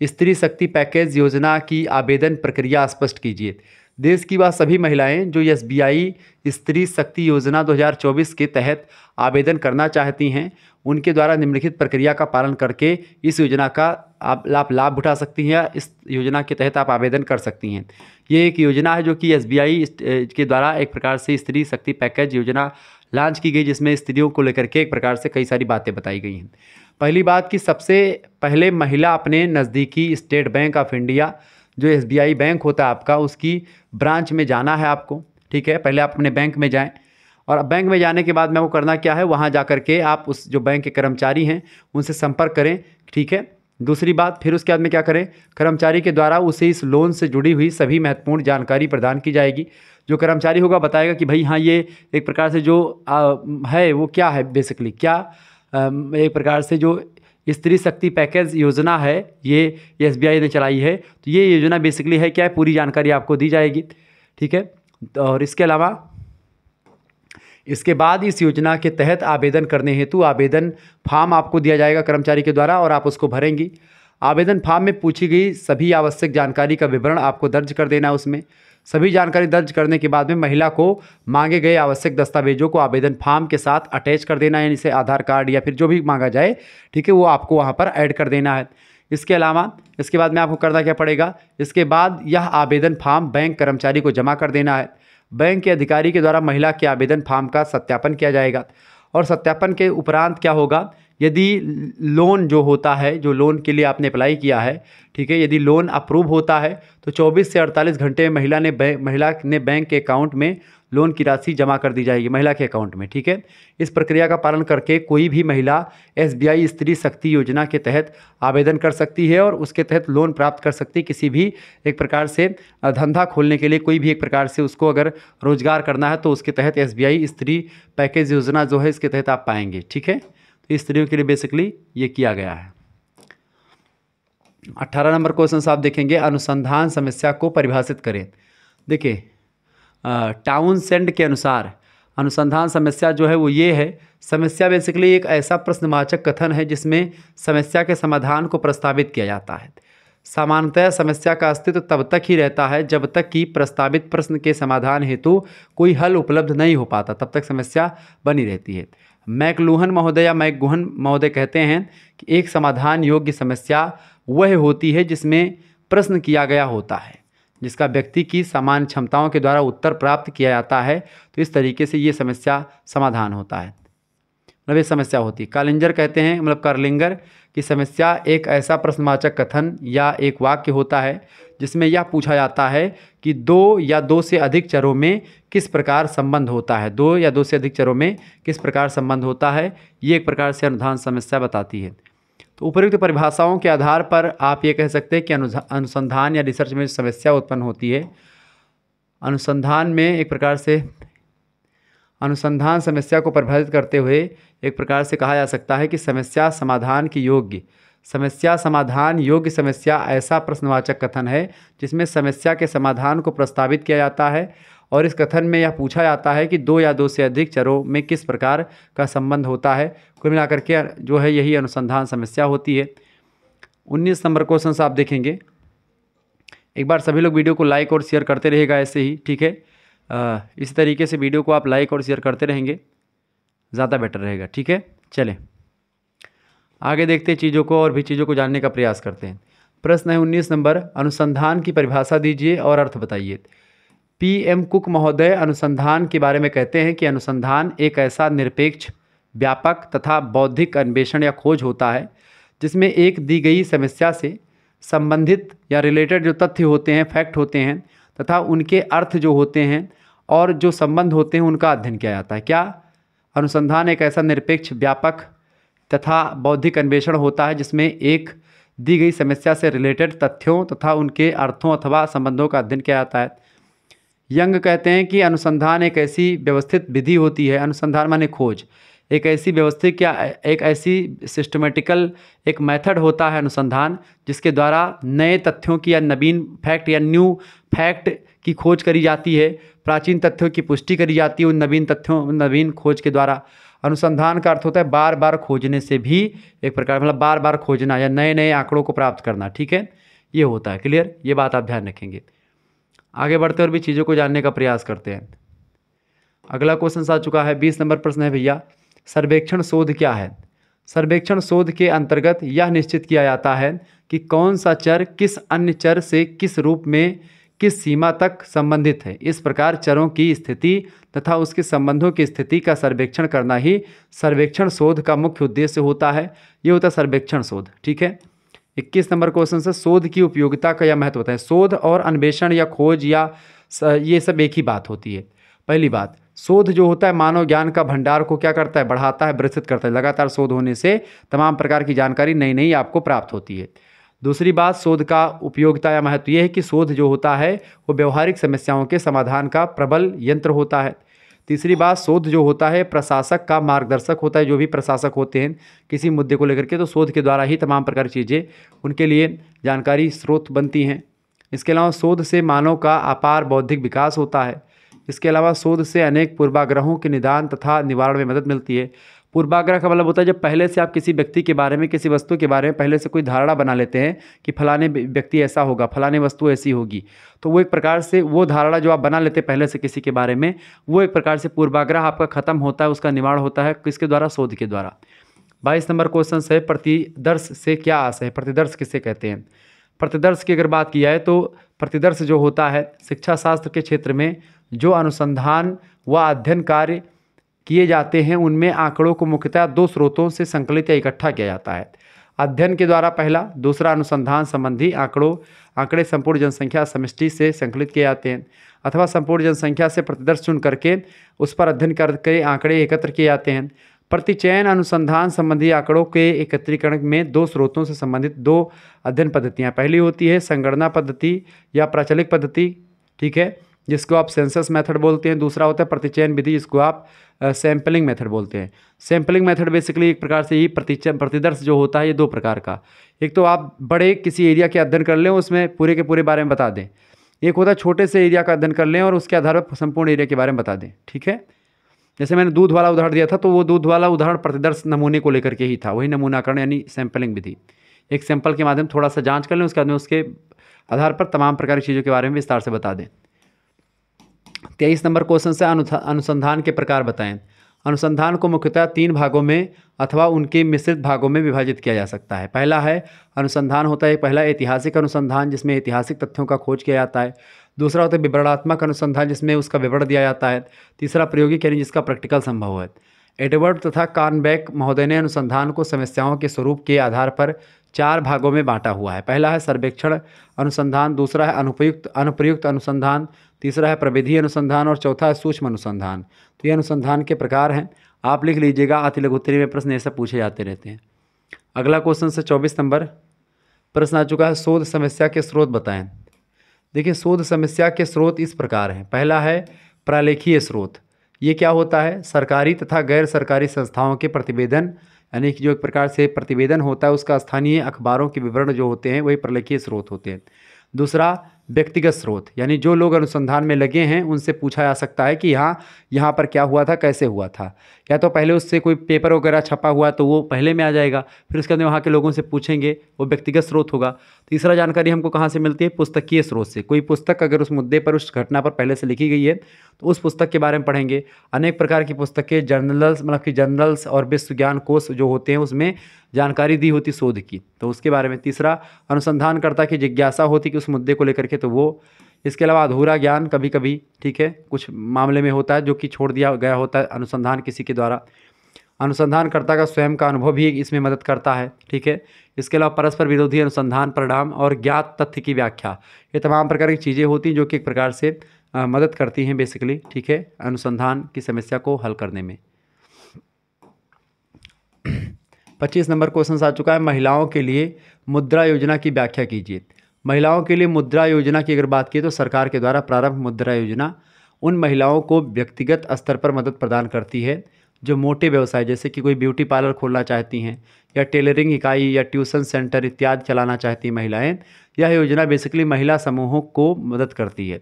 स्त्री शक्ति पैकेज योजना की आवेदन प्रक्रिया स्पष्ट कीजिए देश की वह सभी महिलाएं जो एस बी आई स्त्री शक्ति योजना 2024 के तहत आवेदन करना चाहती हैं उनके द्वारा निम्नलिखित प्रक्रिया का पालन करके इस योजना का आप लाभ लाभ उठा सकती हैं या इस योजना के तहत आप आवेदन कर सकती हैं ये एक योजना है जो कि एस के द्वारा एक प्रकार से स्त्री शक्ति पैकेज योजना लॉन्च की गई जिसमें स्त्रियों को लेकर के एक प्रकार से कई सारी बातें बताई गई हैं पहली बात कि सबसे पहले महिला अपने नज़दीकी स्टेट बैंक ऑफ इंडिया जो एस बैंक होता है आपका उसकी ब्रांच में जाना है आपको ठीक है पहले आप अपने बैंक में जाएँ और बैंक में जाने के बाद मैं वो करना क्या है वहाँ जा कर के आप उस जो बैंक के कर्मचारी हैं उनसे संपर्क करें ठीक है दूसरी बात फिर उसके बाद में क्या करें कर्मचारी के द्वारा उसे इस लोन से जुड़ी हुई सभी महत्वपूर्ण जानकारी प्रदान की जाएगी जो कर्मचारी होगा बताएगा कि भाई हाँ ये एक प्रकार से जो आ, है वो क्या है बेसिकली क्या आ, एक प्रकार से जो स्त्री शक्ति पैकेज योजना है ये एस ने चलाई है तो ये योजना बेसिकली है क्या है पूरी जानकारी आपको दी जाएगी ठीक है और इसके अलावा इसके बाद इस योजना के तहत आवेदन करने हेतु आवेदन फार्म आपको दिया जाएगा कर्मचारी के द्वारा और आप उसको भरेंगी आवेदन फार्म में पूछी गई सभी आवश्यक जानकारी का विवरण आपको दर्ज कर देना उसमें सभी जानकारी दर्ज करने के बाद में महिला को मांगे गए आवश्यक दस्तावेजों को आवेदन फार्म के साथ अटैच कर देना है इसे आधार कार्ड या फिर जो भी मांगा जाए ठीक है वो आपको वहाँ पर ऐड कर देना है इसके अलावा इसके बाद में आपको करना क्या पड़ेगा इसके बाद यह आवेदन फार्म बैंक कर्मचारी को जमा कर देना है बैंक के अधिकारी के द्वारा महिला के आवेदन फार्म का सत्यापन किया जाएगा और सत्यापन के उपरांत क्या होगा यदि लोन जो होता है जो लोन के लिए आपने अप्लाई किया है ठीक है यदि लोन अप्रूव होता है तो 24 से 48 घंटे में महिला ने महिला ने बैंक के अकाउंट में लोन की राशि जमा कर दी जाएगी महिला के अकाउंट में ठीक है इस प्रक्रिया का पालन करके कोई भी महिला एस स्त्री शक्ति योजना के तहत आवेदन कर सकती है और उसके तहत लोन प्राप्त कर सकती किसी भी एक प्रकार से धंधा खोलने के लिए कोई भी एक प्रकार से उसको अगर रोजगार करना है तो उसके तहत एस स्त्री पैकेज योजना जो है इसके तहत आप पाएंगे ठीक है तो स्त्रियों के लिए बेसिकली ये किया गया है अट्ठारह नंबर क्वेश्चन आप देखेंगे अनुसंधान समस्या को परिभाषित करें देखिए टाउन सेंड के अनुसार अनुसंधान समस्या जो है वो ये है समस्या बेसिकली एक ऐसा प्रश्नवाचक कथन है जिसमें समस्या के समाधान को प्रस्तावित किया जाता है सामान्यतः समस्या का अस्तित्व तब तक ही रहता है जब तक कि प्रस्तावित प्रश्न के समाधान हेतु कोई हल उपलब्ध नहीं हो पाता तब तक समस्या बनी रहती है मैकलूहन महोदय या मैकगुहन महोदय कहते हैं कि एक समाधान योग्य समस्या वह होती है जिसमें प्रश्न किया गया होता है जिसका व्यक्ति की समान क्षमताओं के द्वारा उत्तर प्राप्त किया जाता है तो इस तरीके से ये समस्या समाधान होता है मतलब ये समस्या होती है कालिंजर कहते हैं मतलब कर्लिंगर की समस्या एक ऐसा प्रश्नवाचक कथन या एक वाक्य होता है जिसमें यह पूछा जाता है कि दो या दो से अधिक चरों में किस प्रकार संबंध होता है दो या दो से अधिक चरों में किस प्रकार संबंध होता है ये एक प्रकार से अनुधान समस्या बताती है तो उपयुक्त परिभाषाओं के आधार पर आप ये कह सकते हैं कि अनुसंधान या रिसर्च में समस्या उत्पन्न होती है अनुसंधान में एक प्रकार से अनुसंधान समस्या को प्रभावित करते हुए एक प्रकार से कहा जा सकता है कि समस्या समाधान की योग्य समस्या समाधान योग्य समस्या ऐसा प्रश्नवाचक कथन है जिसमें समस्या के समाधान को प्रस्तावित किया जाता है और इस कथन में यह पूछा जाता है कि दो या दो से अधिक चरों में किस प्रकार का संबंध होता है कुल मिलाकर के जो है यही अनुसंधान समस्या होती है उन्नीस नंबर क्वेश्चन आप देखेंगे एक बार सभी लोग वीडियो को लाइक और शेयर करते रहेगा ऐसे ही ठीक है इस तरीके से वीडियो को आप लाइक और शेयर करते रहेंगे ज़्यादा बेटर रहेगा ठीक है चलें आगे देखते हैं चीज़ों को और भी चीज़ों को जानने का प्रयास करते हैं प्रश्न है उन्नीस नंबर अनुसंधान की परिभाषा दीजिए और अर्थ बताइए पी एम कुक महोदय अनुसंधान के बारे में कहते हैं कि अनुसंधान एक ऐसा निरपेक्ष व्यापक तथा बौद्धिक अन्वेषण या खोज होता है जिसमें एक दी गई समस्या से संबंधित या रिलेटेड जो तथ्य होते हैं फैक्ट होते हैं तथा उनके अर्थ जो होते हैं और जो संबंध होते हैं उनका अध्ययन किया जाता है क्या अनुसंधान एक ऐसा निरपेक्ष व्यापक तथा बौद्धिक अन्वेषण होता है जिसमें एक दी गई समस्या से रिलेटेड तथ्यों तथा उनके अर्थों अथवा संबंधों का अध्ययन किया जाता है यंग कहते हैं कि अनुसंधान एक ऐसी व्यवस्थित विधि होती है अनुसंधान माने खोज एक ऐसी व्यवस्थित क्या एक ऐसी सिस्टमेटिकल एक मेथड होता है अनुसंधान जिसके द्वारा नए तथ्यों की या नवीन फैक्ट या न्यू फैक्ट की खोज करी जाती है प्राचीन तथ्यों की पुष्टि करी जाती है उन नवीन तथ्यों नवीन खोज के द्वारा अनुसंधान का अर्थ होता है बार बार खोजने से भी एक प्रकार मतलब बार बार खोजना या नए नए आंकड़ों को प्राप्त करना ठीक है ये होता है क्लियर ये बात आप ध्यान रखेंगे आगे बढ़ते और भी चीज़ों को जानने का प्रयास करते हैं अगला क्वेश्चन आ चुका है बीस नंबर प्रश्न है भैया सर्वेक्षण शोध क्या है सर्वेक्षण शोध के अंतर्गत यह निश्चित किया जाता है कि कौन सा चर किस अन्य चर से किस रूप में किस सीमा तक संबंधित है इस प्रकार चरों की स्थिति तथा उसके संबंधों की स्थिति का सर्वेक्षण करना ही सर्वेक्षण शोध का मुख्य उद्देश्य होता है ये होता है सर्वेक्षण शोध ठीक है इक्कीस नंबर क्वेश्चन से शोध की उपयोगिता का यह महत्व होता है शोध और अन्वेषण या खोज या ये सब एक ही बात होती है पहली बात शोध जो होता है मानव ज्ञान का भंडार को क्या करता है बढ़ाता है विकसित करता है लगातार शोध होने से तमाम प्रकार की जानकारी नई नई आपको प्राप्त होती है दूसरी बात शोध का उपयोगिता या महत्व ये है कि शोध जो होता है वो व्यवहारिक समस्याओं के समाधान का प्रबल यंत्र होता है तीसरी बात शोध जो होता है प्रशासक का मार्गदर्शक होता है जो भी प्रशासक होते हैं किसी मुद्दे को लेकर के तो शोध के द्वारा ही तमाम प्रकार की चीज़ें उनके लिए जानकारी स्रोत बनती हैं इसके अलावा शोध से मानव का अपार बौद्धिक विकास होता है इसके अलावा शोध से अनेक पूर्वाग्रहों के निदान तथा निवारण में मदद मिलती है पूर्वाग्रह का मतलब होता है जब पहले से आप किसी व्यक्ति के बारे में किसी वस्तु के बारे में पहले से कोई धारणा बना लेते हैं कि फलाने व्यक्ति ऐसा होगा फलाने वस्तु ऐसी होगी तो वो एक प्रकार से वो धारणा जो आप बना लेते हैं पहले से किसी के बारे में वो एक प्रकार से पूर्वाग्रह आपका खत्म होता है उसका निवारण होता है किसके द्वारा शोध के द्वारा बाईस नंबर क्वेश्चन है प्रतिदर्श से क्या आशय है प्रतिदर्श किसे कहते हैं प्रतिदर्श की अगर बात की जाए तो प्रतिदर्श जो होता है शिक्षा शास्त्र के क्षेत्र में जो अनुसंधान व अध्ययन कार्य किए जाते हैं उनमें आंकड़ों को मुख्यतः दो स्रोतों से संकलित या इकट्ठा किया जाता है अध्ययन के द्वारा पहला दूसरा अनुसंधान संबंधी आंकड़ों आंकड़े संपूर्ण जनसंख्या समिष्टि से संकलित किए जाते हैं अथवा संपूर्ण जनसंख्या से प्रतिदर्श चुन करके उस पर अध्ययन करके आंकड़े एकत्र किए जाते हैं प्रतिचयन अनुसंधान संबंधी आंकड़ों के एकत्रीकरण में दो स्रोतों से संबंधित दो अध्ययन पद्धतियाँ पहली होती है संगणना पद्धति या प्रचलित पद्धति ठीक है जिसको आप सेंसस मेथड बोलते हैं दूसरा होता है प्रतिचयन विधि जिसको आप सैम्पलिंग मेथड बोलते हैं सैम्पलिंग मेथड बेसिकली एक प्रकार से ही प्रतिचय प्रतिदर्श जो होता है ये दो प्रकार का एक तो आप बड़े किसी एरिया के अध्ययन कर लें उसमें पूरे के पूरे बारे में बता दें एक होता है छोटे से एरिया का अध्ययन कर लें और उसके आधार पर संपूर्ण एरिया के बारे में बता दें ठीक है जैसे मैंने दूध वाला उदाहरण दिया था तो वो दूध वाला उदाहरण प्रतिदर्श नमूने को लेकर के ही था वही नमूनाकरण यानी सैम्पलिंग विधि एक सैंपल के माध्यम थोड़ा सा जांच कर लें उसके बाद में उसके आधार पर तमाम प्रकार की चीज़ों के बारे में विस्तार से बता दें तेईस नंबर क्वेश्चन से अनुसंधान के प्रकार बताएं अनुसंधान को मुख्यतः तीन भागों में अथवा उनके मिश्रित भागों में विभाजित किया जा सकता है पहला है अनुसंधान होता है पहला ऐतिहासिक अनुसंधान जिसमें ऐतिहासिक तथ्यों का खोज किया जाता है दूसरा होता है विवरणात्मक अनुसंधान जिसमें उसका विवरण दिया जाता है तीसरा प्रयोगिक यानी जिसका प्रैक्टिकल संभव है एडवर्ड तथा कार्नबैक महोदय ने अनुसंधान को समस्याओं के स्वरूप के आधार पर चार भागों में बांटा हुआ है पहला है सर्वेक्षण अनुसंधान दूसरा है अनुपयुक्त अनुप्रयुक्त अनुसंधान तीसरा है प्रविधि अनुसंधान और चौथा है सूक्ष्म अनुसंधान तो ये अनुसंधान के प्रकार हैं आप लिख लीजिएगा अति लघुत्तरी में प्रश्न ऐसा पूछे जाते रहते हैं अगला क्वेश्चन से चौबीस नंबर प्रश्न आ चुका है शोध समस्या के स्रोत बताएं देखिए शोध समस्या के स्रोत इस प्रकार हैं पहला है प्रालेखीय स्रोत ये क्या होता है सरकारी तथा गैर सरकारी संस्थाओं के प्रतिवेदन यानी कि जो एक प्रकार से प्रतिवेदन होता है उसका स्थानीय अखबारों के विवरण जो होते हैं वही प्रलेखीय स्रोत होते हैं दूसरा व्यक्तिगत स्रोत यानी जो लोग अनुसंधान में लगे हैं उनसे पूछा जा सकता है कि यहाँ यहाँ पर क्या हुआ था कैसे हुआ था या तो पहले उससे कोई पेपर वगैरह छपा हुआ तो वो पहले में आ जाएगा फिर उसके अंदर वहाँ के लोगों से पूछेंगे वो व्यक्तिगत स्रोत होगा तीसरा जानकारी हमको कहाँ से मिलती है पुस्तकीय स्रोत से कोई पुस्तक अगर उस मुद्दे पर उस घटना पर पहले से लिखी गई है तो उस पुस्तक के बारे में पढ़ेंगे अनेक प्रकार की पुस्तकें जर्नल्स मतलब कि जर्नल्स और विश्व ज्ञान कोष जो होते हैं उसमें जानकारी दी होती शोध की तो उसके बारे में तीसरा अनुसंधानकर्ता की जिज्ञासा होती कि उस मुद्दे को लेकर के तो वो इसके अलावा अधूरा ज्ञान कभी कभी ठीक है कुछ मामले में होता है जो कि छोड़ दिया गया होता है अनुसंधान किसी के द्वारा अनुसंधानकर्ता का स्वयं का अनुभव भी इसमें मदद करता है ठीक है इसके अलावा परस्पर विरोधी अनुसंधान परिणाम और ज्ञात तथ्य की व्याख्या ये तमाम प्रकार की चीज़ें होती हैं जो कि एक प्रकार से आ, मदद करती हैं बेसिकली ठीक है अनुसंधान की समस्या को हल करने में पच्चीस नंबर क्वेश्चन आ चुका है महिलाओं के लिए मुद्रा योजना की व्याख्या कीजिए महिलाओं के लिए मुद्रा योजना की अगर बात की तो सरकार के द्वारा प्रारंभ मुद्रा योजना उन महिलाओं को व्यक्तिगत स्तर पर मदद प्रदान करती है जो मोटे व्यवसाय जैसे कि कोई ब्यूटी पार्लर खोलना चाहती हैं या टेलरिंग इकाई या ट्यूशन सेंटर इत्यादि चलाना चाहती हैं महिलाएँ यह योजना बेसिकली महिला समूहों को मदद करती है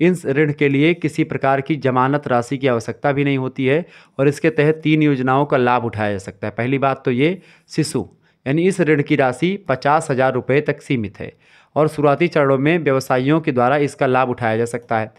इन ऋण के लिए किसी प्रकार की जमानत राशि की आवश्यकता भी नहीं होती है और इसके तहत तीन योजनाओं का लाभ उठाया जा सकता है पहली बात तो ये शिशु यानी इस ऋण की राशि पचास हज़ार रुपये तक सीमित है और शुरुआती चरणों में व्यवसायियों के द्वारा इसका लाभ उठाया जा सकता है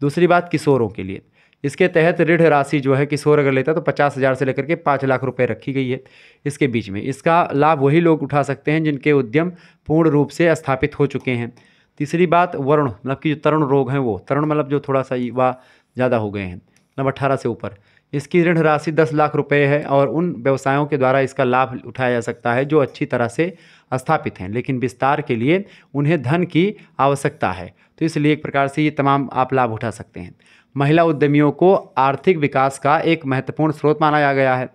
दूसरी बात किशोरों के लिए इसके तहत ऋण राशि जो है किशोर अगर लेता तो पचास हज़ार से लेकर के पाँच लाख रुपए रखी गई है इसके बीच में इसका लाभ वही लोग उठा सकते हैं जिनके उद्यम पूर्ण रूप से स्थापित हो चुके हैं तीसरी बात वरुण मतलब कि जो तरुण रोग हैं वो तरुण मतलब जो थोड़ा सा युवा ज़्यादा हो गए हैं नंबर अट्ठारह से ऊपर इसकी ऋण राशि दस लाख रुपए है और उन व्यवसायों के द्वारा इसका लाभ उठाया जा सकता है जो अच्छी तरह से स्थापित हैं लेकिन विस्तार के लिए उन्हें धन की आवश्यकता है तो इसलिए एक प्रकार से ये तमाम आप लाभ उठा सकते हैं महिला उद्यमियों को आर्थिक विकास का एक महत्वपूर्ण स्रोत माना गया है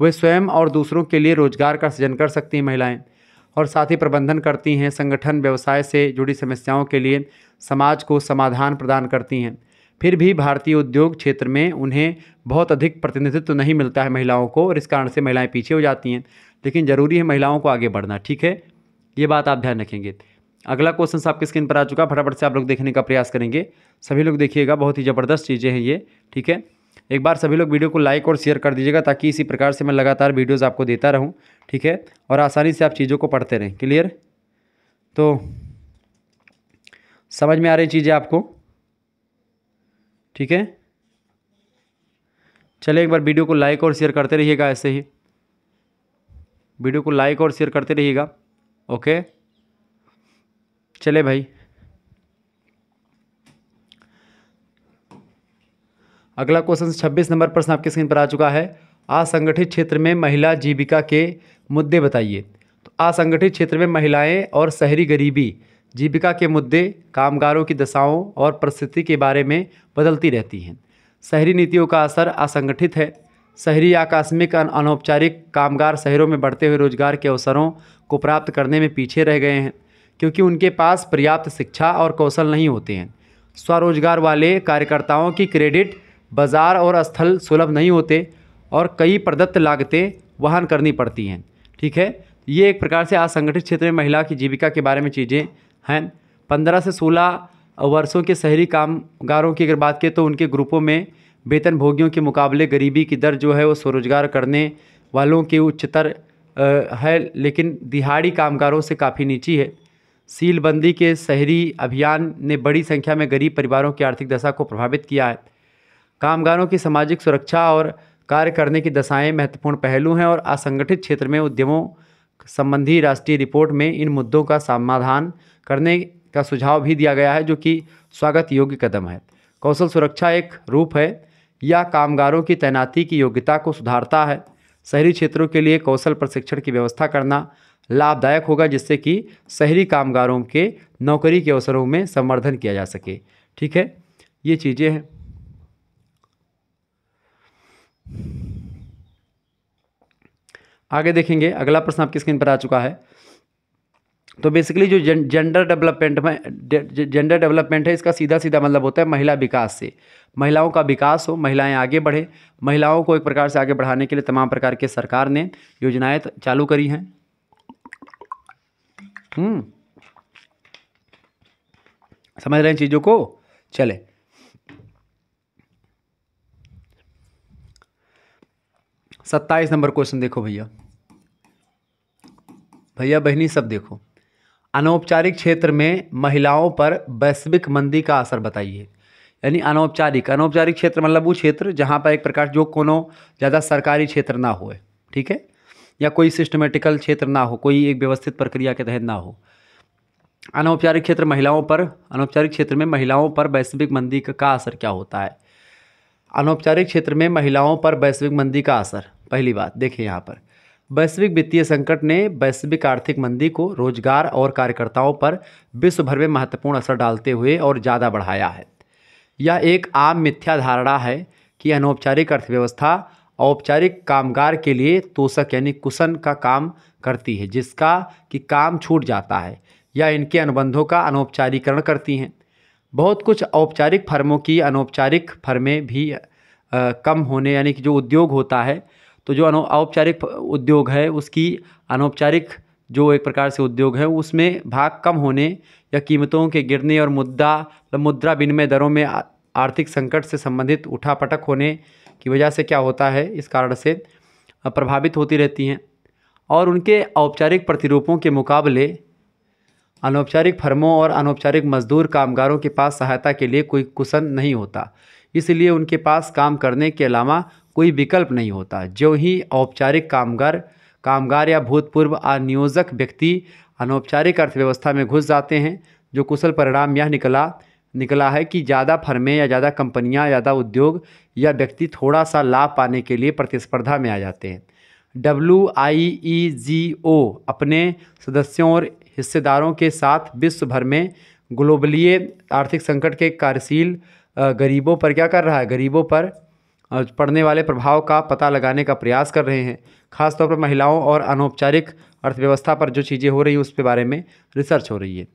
वे स्वयं और दूसरों के लिए रोजगार का सृजन कर सकती हैं महिलाएँ और साथ ही प्रबंधन करती हैं संगठन व्यवसाय से जुड़ी समस्याओं के लिए समाज को समाधान प्रदान करती हैं फिर भी भारतीय उद्योग क्षेत्र में उन्हें बहुत अधिक प्रतिनिधित्व तो नहीं मिलता है महिलाओं को और इस कारण से महिलाएं पीछे हो जाती हैं लेकिन ज़रूरी है महिलाओं को आगे बढ़ना ठीक है ये बात आप ध्यान रखेंगे अगला क्वेश्चन आपके स्क्रीन पर आ चुका फटाफट से आप लोग देखने का प्रयास करेंगे सभी लोग देखिएगा बहुत ही ज़बरदस्त चीज़ें हैं ये ठीक है एक बार सभी लोग वीडियो को लाइक और शेयर कर दीजिएगा ताकि इसी प्रकार से मैं लगातार वीडियोज़ आपको देता रहूँ ठीक है और आसानी से आप चीज़ों को पढ़ते रहें क्लियर तो समझ में आ रही चीज़ें आपको ठीक है चले एक बार वीडियो को लाइक और शेयर करते रहिएगा ऐसे ही वीडियो को लाइक और शेयर करते रहिएगा ओके चले भाई अगला क्वेश्चन 26 नंबर प्रश्न आपके स्क्रीन पर आ चुका है असंगठित क्षेत्र में महिला जीविका के मुद्दे बताइए तो असंगठित क्षेत्र में महिलाएं और शहरी गरीबी जीविका के मुद्दे कामगारों की दशाओं और परिस्थिति के बारे में बदलती रहती हैं शहरी नीतियों का असर असंगठित है शहरी आकस्मिक अनौपचारिक कामगार शहरों में बढ़ते हुए रोजगार के अवसरों को प्राप्त करने में पीछे रह गए हैं क्योंकि उनके पास पर्याप्त शिक्षा और कौशल नहीं होते हैं स्वरोजगार वाले कार्यकर्ताओं की क्रेडिट बाज़ार और स्थल सुलभ नहीं होते और कई प्रदत्त लागतें वहन करनी पड़ती हैं ठीक है ये एक प्रकार से असंगठित क्षेत्र में महिला की जीविका के बारे में चीज़ें हैं पंद्रह से सोलह वर्षों के शहरी कामगारों की अगर बात करें तो उनके ग्रुपों में वेतन भोगियों के मुकाबले गरीबी की दर जो है वो स्वरोजगार करने वालों के उच्चतर है लेकिन दिहाड़ी कामगारों से काफ़ी नीची है सीलबंदी के शहरी अभियान ने बड़ी संख्या में गरीब परिवारों की आर्थिक दशा को प्रभावित किया है कामगारों की सामाजिक सुरक्षा और कार्य करने की दशाएं महत्वपूर्ण पहलू हैं और असंगठित क्षेत्र में उद्यमों संबंधी राष्ट्रीय रिपोर्ट में इन मुद्दों का समाधान करने का सुझाव भी दिया गया है जो कि स्वागत योग्य कदम है कौशल सुरक्षा एक रूप है या कामगारों की तैनाती की योग्यता को सुधारता है शहरी क्षेत्रों के लिए कौशल प्रशिक्षण की व्यवस्था करना लाभदायक होगा जिससे कि शहरी कामगारों के नौकरी के अवसरों में संवर्धन किया जा सके ठीक है ये चीज़ें हैं आगे देखेंगे अगला प्रश्न आपकी स्क्रीन पर आ चुका है तो बेसिकली जो जेंडर डेवलपमेंट में जेंडर डेवलपमेंट है इसका सीधा सीधा मतलब होता है महिला विकास से महिलाओं का विकास हो महिलाएं आगे बढ़े महिलाओं को एक प्रकार से आगे बढ़ाने के लिए तमाम प्रकार के सरकार ने योजनाएं चालू करी हैं हम्म। समझ रहे हैं चीज़ों को चले सत्ताईस नंबर क्वेश्चन देखो भैया भैया बहनी सब देखो अनौपचारिक क्षेत्र में महिलाओं पर वैश्विक मंदी का असर बताइए यानी अनौपचारिक अनौपचारिक क्षेत्र मतलब वो क्षेत्र जहाँ पर एक प्रकार जो कोनो ज़्यादा सरकारी क्षेत्र ना हो ठीक है या कोई सिस्टमेटिकल क्षेत्र ना हो कोई एक व्यवस्थित प्रक्रिया के तहत ना हो अनौपचारिक क्षेत्र महिलाओं पर अनौपचारिक क्षेत्र में महिलाओं पर वैश्विक मंदी का असर क्या होता है अनौपचारिक क्षेत्र में महिलाओं पर वैश्विक मंदी का असर पहली बात देखिए यहाँ पर वैश्विक वित्तीय संकट ने वैश्विक आर्थिक मंदी को रोजगार और कार्यकर्ताओं पर विश्व भर में महत्वपूर्ण असर डालते हुए और ज़्यादा बढ़ाया है यह एक आम मिथ्या धारणा है कि अनौपचारिक अर्थव्यवस्था औपचारिक कामगार के लिए तोषक यानी कुशन का काम करती है जिसका कि काम छूट जाता है या इनके अनुबंधों का अनौपचारिकरण करती हैं बहुत कुछ औपचारिक फर्मों की अनौपचारिक फर्में भी आ, कम होने यानी कि जो उद्योग होता है तो जो औपचारिक उद्योग है उसकी अनौपचारिक जो एक प्रकार से उद्योग है उसमें भाग कम होने या कीमतों के गिरने और मुद्दा मतलब मुद्रा विनिमय दरों में आर्थिक संकट से संबंधित उठापटक होने की वजह से क्या होता है इस कारण से प्रभावित होती रहती हैं और उनके औपचारिक प्रतिरूपों के मुकाबले अनौपचारिक फर्मों और अनौपचारिक मजदूर कामगारों के पास सहायता के लिए कोई कुशन नहीं होता इसलिए उनके पास काम करने के अलावा कोई विकल्प नहीं होता जो ही औपचारिक कामगार कामगार या भूतपूर्व अनियोजक व्यक्ति अनौपचारिक अर्थव्यवस्था में घुस जाते हैं जो कुशल परिणाम यह निकला निकला है कि ज़्यादा फर्में या ज़्यादा कंपनियां ज़्यादा उद्योग या व्यक्ति थोड़ा सा लाभ पाने के लिए प्रतिस्पर्धा में आ जाते हैं डब्ल्यू आई ई जी ओ अपने सदस्यों और हिस्सेदारों के साथ विश्व भर में ग्लोबलीय आर्थिक संकट के कार्यशील गरीबों पर क्या कर रहा है गरीबों पर पड़ने वाले प्रभाव का पता लगाने का प्रयास कर रहे हैं खासतौर पर महिलाओं और अनौपचारिक अर्थव्यवस्था पर जो चीज़ें हो रही हैं उसके बारे में रिसर्च हो रही है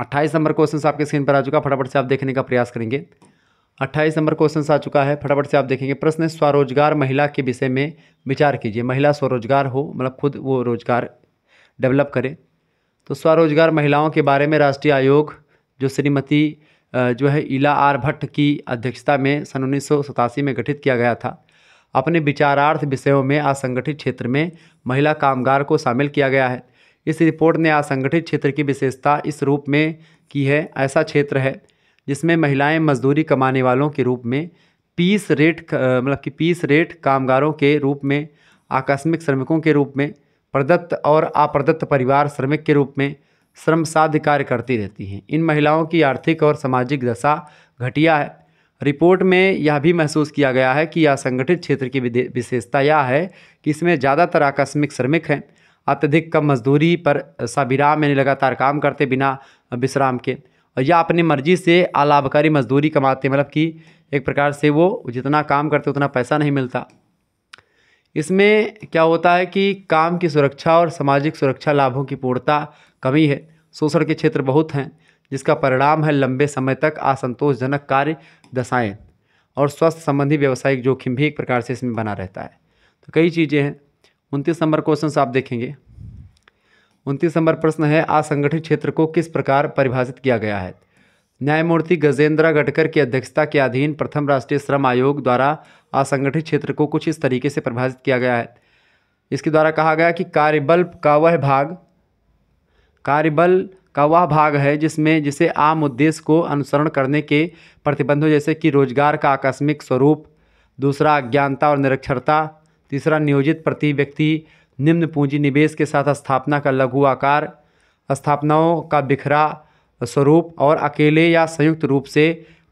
अट्ठाईस नंबर क्वेश्चन आपके स्क्रीन पर आ चुका फटाफट से आप देखने का प्रयास करेंगे अट्ठाईस नंबर क्वेश्चन आ चुका है फटाफट से आप देखेंगे प्रश्न स्वरोजगार महिला के विषय में विचार कीजिए महिला स्वरोजगार हो मतलब खुद वो रोजगार डेवलप करे तो स्वरोजगार महिलाओं के बारे में राष्ट्रीय आयोग जो श्रीमती जो है इला आर भट्ट की अध्यक्षता में सन उन्नीस में गठित किया गया था अपने विचारार्थ विषयों में असंगठित क्षेत्र में महिला कामगार को शामिल किया गया है इस रिपोर्ट ने असंगठित क्षेत्र की विशेषता इस रूप में की है ऐसा क्षेत्र है जिसमें महिलाएं मजदूरी कमाने वालों के रूप में पीस रेट मतलब कि पीस रेट कामगारों के रूप में आकस्मिक श्रमिकों के रूप में प्रदत्त और अप्रदत्त परिवार श्रमिक के रूप में श्रम साध्य कार्य करती रहती हैं इन महिलाओं की आर्थिक और सामाजिक दशा घटिया है रिपोर्ट में यह भी महसूस किया गया है कि यह संगठित क्षेत्र की विशेषता यह है कि इसमें ज़्यादातर आकस्मिक श्रमिक हैं अत्यधिक कम मजदूरी पर सविराम यानी लगातार काम करते बिना विश्राम के और या अपनी मर्जी से अलाभकारी मजदूरी कमाते मतलब कि एक प्रकार से वो जितना काम करते उतना पैसा नहीं मिलता इसमें क्या होता है कि काम की सुरक्षा और सामाजिक सुरक्षा लाभों की पूर्णता कमी है शोषण के क्षेत्र बहुत हैं जिसका परिणाम है लंबे समय तक असंतोषजनक कार्य दशाएँ और स्वास्थ्य संबंधी व्यावसायिक जोखिम भी एक प्रकार से इसमें बना रहता है तो कई चीज़ें हैं उनतीस नंबर क्वेश्चन आप देखेंगे उनतीस नंबर प्रश्न है असंगठित क्षेत्र को किस प्रकार परिभाषित किया गया है न्यायमूर्ति गजेंद्रा गडकर की अध्यक्षता के अधीन प्रथम राष्ट्रीय श्रम आयोग द्वारा असंगठित क्षेत्र को कुछ इस तरीके से परिभाषित किया गया है इसके द्वारा कहा गया कि कार्यबल का वह भाग कार्यबल का वह भाग है जिसमें जिसे आम उद्देश्य को अनुसरण करने के प्रतिबंधों जैसे कि रोजगार का आकस्मिक स्वरूप दूसरा अज्ञानता और निरक्षरता तीसरा नियोजित प्रति व्यक्ति निम्न पूंजी निवेश के साथ स्थापना का लघु आकार स्थापनाओं का बिखरा स्वरूप और अकेले या संयुक्त रूप से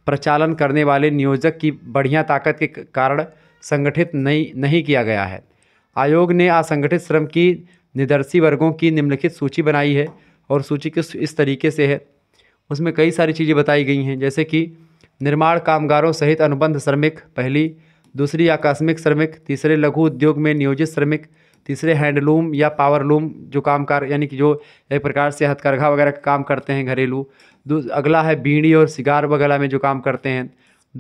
प्रचालन करने वाले नियोजक की बढ़िया ताकत के कारण संगठित नहीं नहीं किया गया है आयोग ने असंगठित श्रम की निदर्शी वर्गों की निम्नलिखित सूची बनाई है और सूची किस इस तरीके से है उसमें कई सारी चीज़ें बताई गई हैं जैसे कि निर्माण कामगारों सहित अनुबंध श्रमिक पहली दूसरी आकस्मिक श्रमिक तीसरे लघु उद्योग में नियोजित श्रमिक तीसरे हैंडलूम या पावरलूम जो कामकार यानी कि जो एक प्रकार से हथकरघा वगैरह का काम करते हैं घरेलू अगला है बीड़ी और सिगार वगैरह में जो काम करते हैं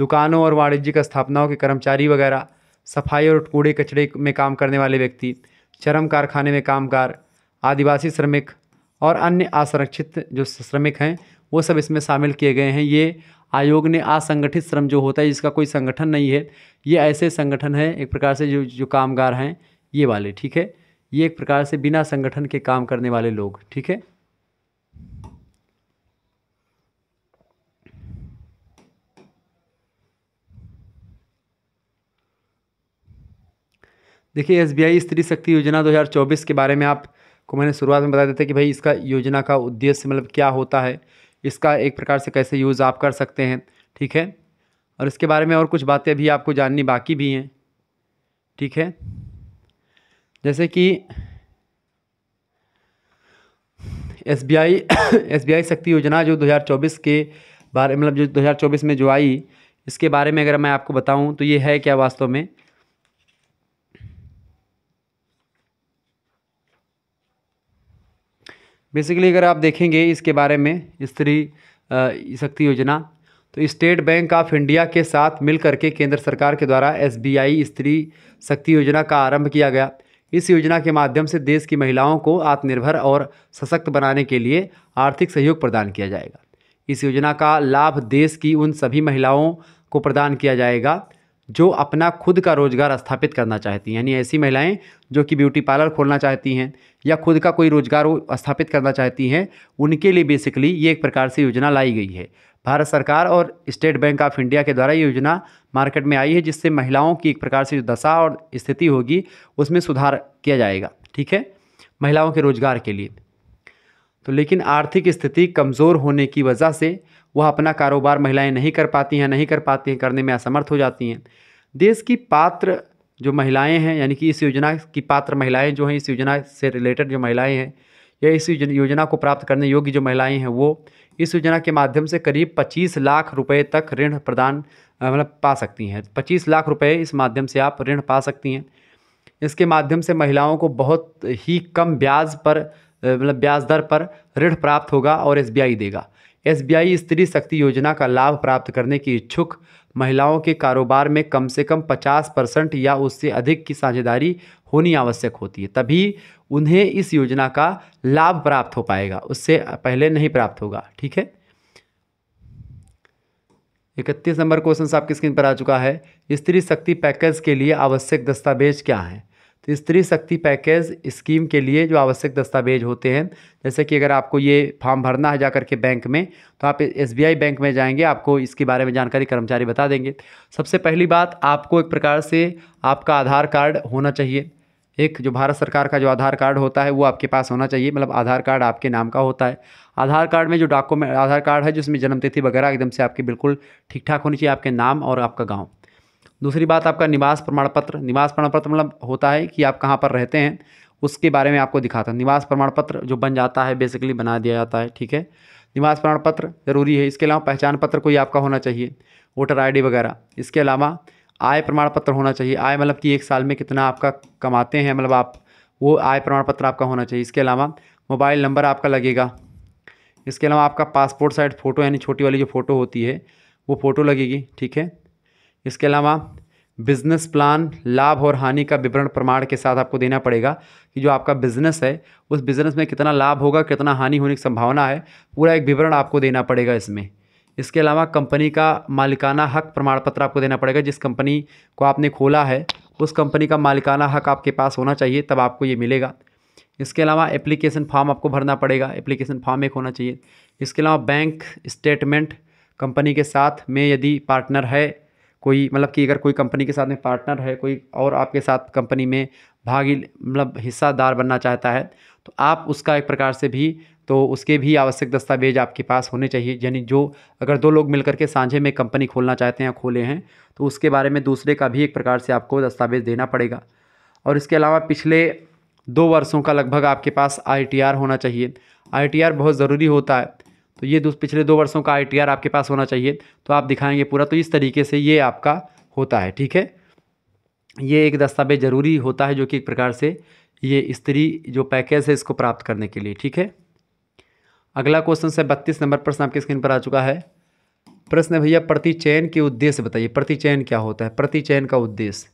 दुकानों और वाणिज्यिक स्थापनाओं के कर्मचारी वगैरह सफाई और कूड़े कचड़े में काम करने वाले व्यक्ति चरम कारखाने में कामगार आदिवासी श्रमिक और अन्य असुरक्षित जो श्रमिक हैं वो सब इसमें शामिल किए गए हैं ये आयोग ने असंगठित श्रम जो होता है जिसका कोई संगठन नहीं है ये ऐसे संगठन है एक प्रकार से जो जो कामगार हैं ये वाले ठीक है ये एक प्रकार से बिना संगठन के काम करने वाले लोग ठीक है देखिए एस बी स्त्री शक्ति योजना 2024 के बारे में आपको मैंने शुरुआत में बता देता कि भाई इसका योजना का उद्देश्य मतलब क्या होता है इसका एक प्रकार से कैसे यूज़ आप कर सकते हैं ठीक है और इसके बारे में और कुछ बातें भी आपको जाननी बाकी भी हैं ठीक है जैसे कि S B I S B I Shakti योजना जो 2024 के बारे मतलब जो 2024 में जो आई इसके बारे में अगर मैं आपको बताऊं तो ये है क्या वास्तव में बेसिकली अगर आप देखेंगे इसके बारे में स्त्री शक्ति योजना तो स्टेट बैंक ऑफ इंडिया के साथ मिलकर के केंद्र सरकार के द्वारा एसबीआई स्त्री शक्ति योजना का आरंभ किया गया इस योजना के माध्यम से देश की महिलाओं को आत्मनिर्भर और सशक्त बनाने के लिए आर्थिक सहयोग प्रदान किया जाएगा इस योजना का लाभ देश की उन सभी महिलाओं को प्रदान किया जाएगा जो अपना खुद का रोज़गार स्थापित करना चाहती हैं यानी ऐसी महिलाएं जो कि ब्यूटी पार्लर खोलना चाहती हैं या खुद का कोई रोज़गार स्थापित करना चाहती हैं उनके लिए बेसिकली ये एक प्रकार से योजना लाई गई है भारत सरकार और स्टेट बैंक ऑफ इंडिया के द्वारा ये योजना मार्केट में आई है जिससे महिलाओं की एक प्रकार से जो दशा और स्थिति होगी उसमें सुधार किया जाएगा ठीक है महिलाओं के रोज़गार के लिए तो लेकिन आर्थिक स्थिति कमज़ोर होने की वजह से वह अपना कारोबार महिलाएं नहीं कर पाती हैं नहीं कर पाती हैं करने में असमर्थ हो जाती हैं देश की पात्र जो महिलाएं हैं यानी कि इस योजना की पात्र महिलाएं जो हैं इस योजना से रिलेटेड जो महिलाएं हैं या इस योजना को प्राप्त करने योग्य जो महिलाएं हैं वो इस योजना के माध्यम से करीब 25 लाख रुपए तक ऋण प्रदान मतलब पा सकती हैं 25 लाख रुपए इस माध्यम से आप ऋण पा सकती हैं इसके माध्यम से महिलाओं को बहुत ही कम ब्याज पर मतलब ब्याज दर पर ऋण प्राप्त होगा और एस देगा एसबीआई स्त्री शक्ति योजना का लाभ प्राप्त करने की इच्छुक महिलाओं के कारोबार में कम से कम 50 परसेंट या उससे अधिक की साझेदारी होनी आवश्यक होती है तभी उन्हें इस योजना का लाभ प्राप्त हो पाएगा उससे पहले नहीं प्राप्त होगा ठीक है इकतीस नंबर क्वेश्चन आपकी स्क्रीन पर आ चुका है स्त्री शक्ति पैकेज के लिए आवश्यक दस्तावेज क्या हैं तो स्त्री शक्ति पैकेज स्कीम के लिए जो आवश्यक दस्तावेज होते हैं जैसे कि अगर आपको ये फॉर्म भरना है जा करके बैंक में तो आप एस बैंक में जाएंगे आपको इसके बारे में जानकारी कर्मचारी बता देंगे सबसे पहली बात आपको एक प्रकार से आपका आधार कार्ड होना चाहिए एक जो भारत सरकार का जो आधार कार्ड होता है वो आपके पास होना चाहिए मतलब आधार कार्ड आपके नाम का होता है आधार कार्ड में जो डॉक्यूमेंट आधार कार्ड है जिसमें जन्मतिथि वगैरह एकदम से आपकी बिल्कुल ठीक ठाक होनी चाहिए आपके नाम और आपका गाँव दूसरी बात आपका निवास प्रमाण पत्र निवास प्रमाण पत्र मतलब होता है कि आप कहाँ पर रहते हैं उसके बारे में आपको दिखाता है निवास प्रमाण पत्र जो बन जाता है बेसिकली बना दिया जाता है ठीक है निवास प्रमाण पत्र ज़रूरी है इसके अलावा पहचान पत्र कोई आपका होना चाहिए वोटर आई वगैरह इसके अलावा आय प्रमाण पत्र होना चाहिए आय मतलब कि एक साल में कितना आपका कमाते हैं मतलब आप वो आय प्रमाण पत्र आपका होना चाहिए इसके अलावा मोबाइल नंबर आपका लगेगा इसके अलावा आपका पासपोर्ट साइज फ़ोटो यानी छोटी वाली जो फ़ोटो होती है वो फ़ोटो लगेगी ठीक है इसके अलावा बिजनेस प्लान लाभ और हानि का विवरण प्रमाण के साथ आपको देना पड़ेगा कि जो आपका बिजनेस है उस बिजनेस में कितना लाभ होगा कितना हानि होने की संभावना है पूरा एक विवरण आपको देना पड़ेगा इसमें इसके अलावा कंपनी का मालिकाना हक प्रमाण पत्र आपको देना पड़ेगा जिस कंपनी को आपने खोला है उस कंपनी का मालिकाना हक आपके पास होना चाहिए तब आपको ये मिलेगा इसके अलावा एप्लीकेशन फॉर्म आपको भरना पड़ेगा एप्लीकेशन फॉर्म एक होना चाहिए इसके अलावा बैंक स्टेटमेंट कंपनी के साथ में यदि पार्टनर है कोई मतलब कि अगर कोई कंपनी के साथ में पार्टनर है कोई और आपके साथ कंपनी में भागी मतलब हिस्सादार बनना चाहता है तो आप उसका एक प्रकार से भी तो उसके भी आवश्यक दस्तावेज आपके पास होने चाहिए यानी जो अगर दो लोग मिलकर के साझे में कंपनी खोलना चाहते हैं या खोले हैं तो उसके बारे में दूसरे का भी एक प्रकार से आपको दस्तावेज देना पड़ेगा और इसके अलावा पिछले दो वर्षों का लगभग आपके पास आई होना चाहिए आई बहुत ज़रूरी होता है तो ये पिछले दो वर्षों का आई आपके पास होना चाहिए तो आप दिखाएंगे पूरा तो इस तरीके से ये आपका होता है ठीक है ये एक दस्तावेज ज़रूरी होता है जो कि एक प्रकार से ये स्त्री जो पैकेज है इसको प्राप्त करने के लिए ठीक है अगला क्वेश्चन से बत्तीस नंबर प्रश्न आपकी स्क्रीन पर आ चुका है प्रश्न भैया भैया प्रतिचयन के उद्देश्य बताइए प्रतिचयन क्या होता है प्रतिचयन का उद्देश्य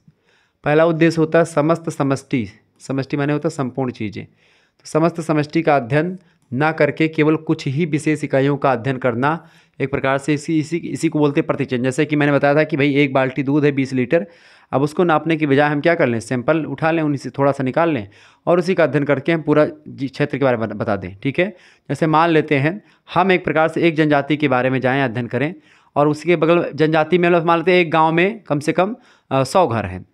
पहला उद्देश्य होता है समस्त समष्टि समष्टि माने होता है संपूर्ण चीज़ें तो समस्त समष्टि का अध्ययन ना करके केवल कुछ ही विशेष इकाइयों का अध्ययन करना एक प्रकार से इसी इसी इसी को बोलते हैं प्रतिचयन जैसे कि मैंने बताया था कि भाई एक बाल्टी दूध है बीस लीटर अब उसको नापने की बजाय हम क्या कर लें सैंपल उठा लें उन्हीं से थोड़ा सा निकाल लें और उसी का अध्ययन करके हम पूरा क्षेत्र के बारे में बता दें ठीक है जैसे मान लेते हैं हम एक प्रकार से एक जनजाति के बारे में जाएँ अध्ययन करें और उसके बगल जनजाति में मतलब मान लेते हैं एक गाँव में कम से कम सौ घर हैं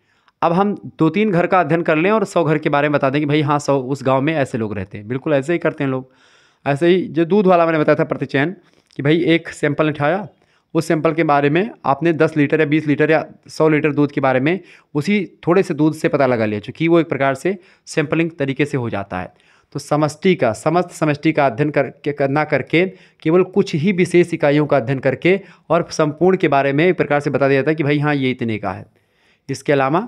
अब हम दो तीन घर का अध्ययन कर लें और सौ घर के बारे में बता दें कि भाई हाँ सौ उस गाँव में ऐसे लोग रहते हैं बिल्कुल ऐसे ही करते हैं लोग ऐसे ही जो दूध वाला मैंने बताया था प्रतिचयन कि भाई एक सैंपल उठाया उस सैंपल के बारे में आपने दस लीटर या बीस लीटर या सौ लीटर दूध के बारे में उसी थोड़े से दूध से पता लगा लिया चूँकि वो एक प्रकार से सैंपलिंग तरीके से हो जाता है तो समष्टि का समस्त समष्टि का अध्ययन कर के ना करके केवल कुछ ही विशेष इकाइयों का अध्ययन करके और संपूर्ण के बारे में एक प्रकार से बता दिया जाता है कि भाई हाँ ये इतने का है इसके अलावा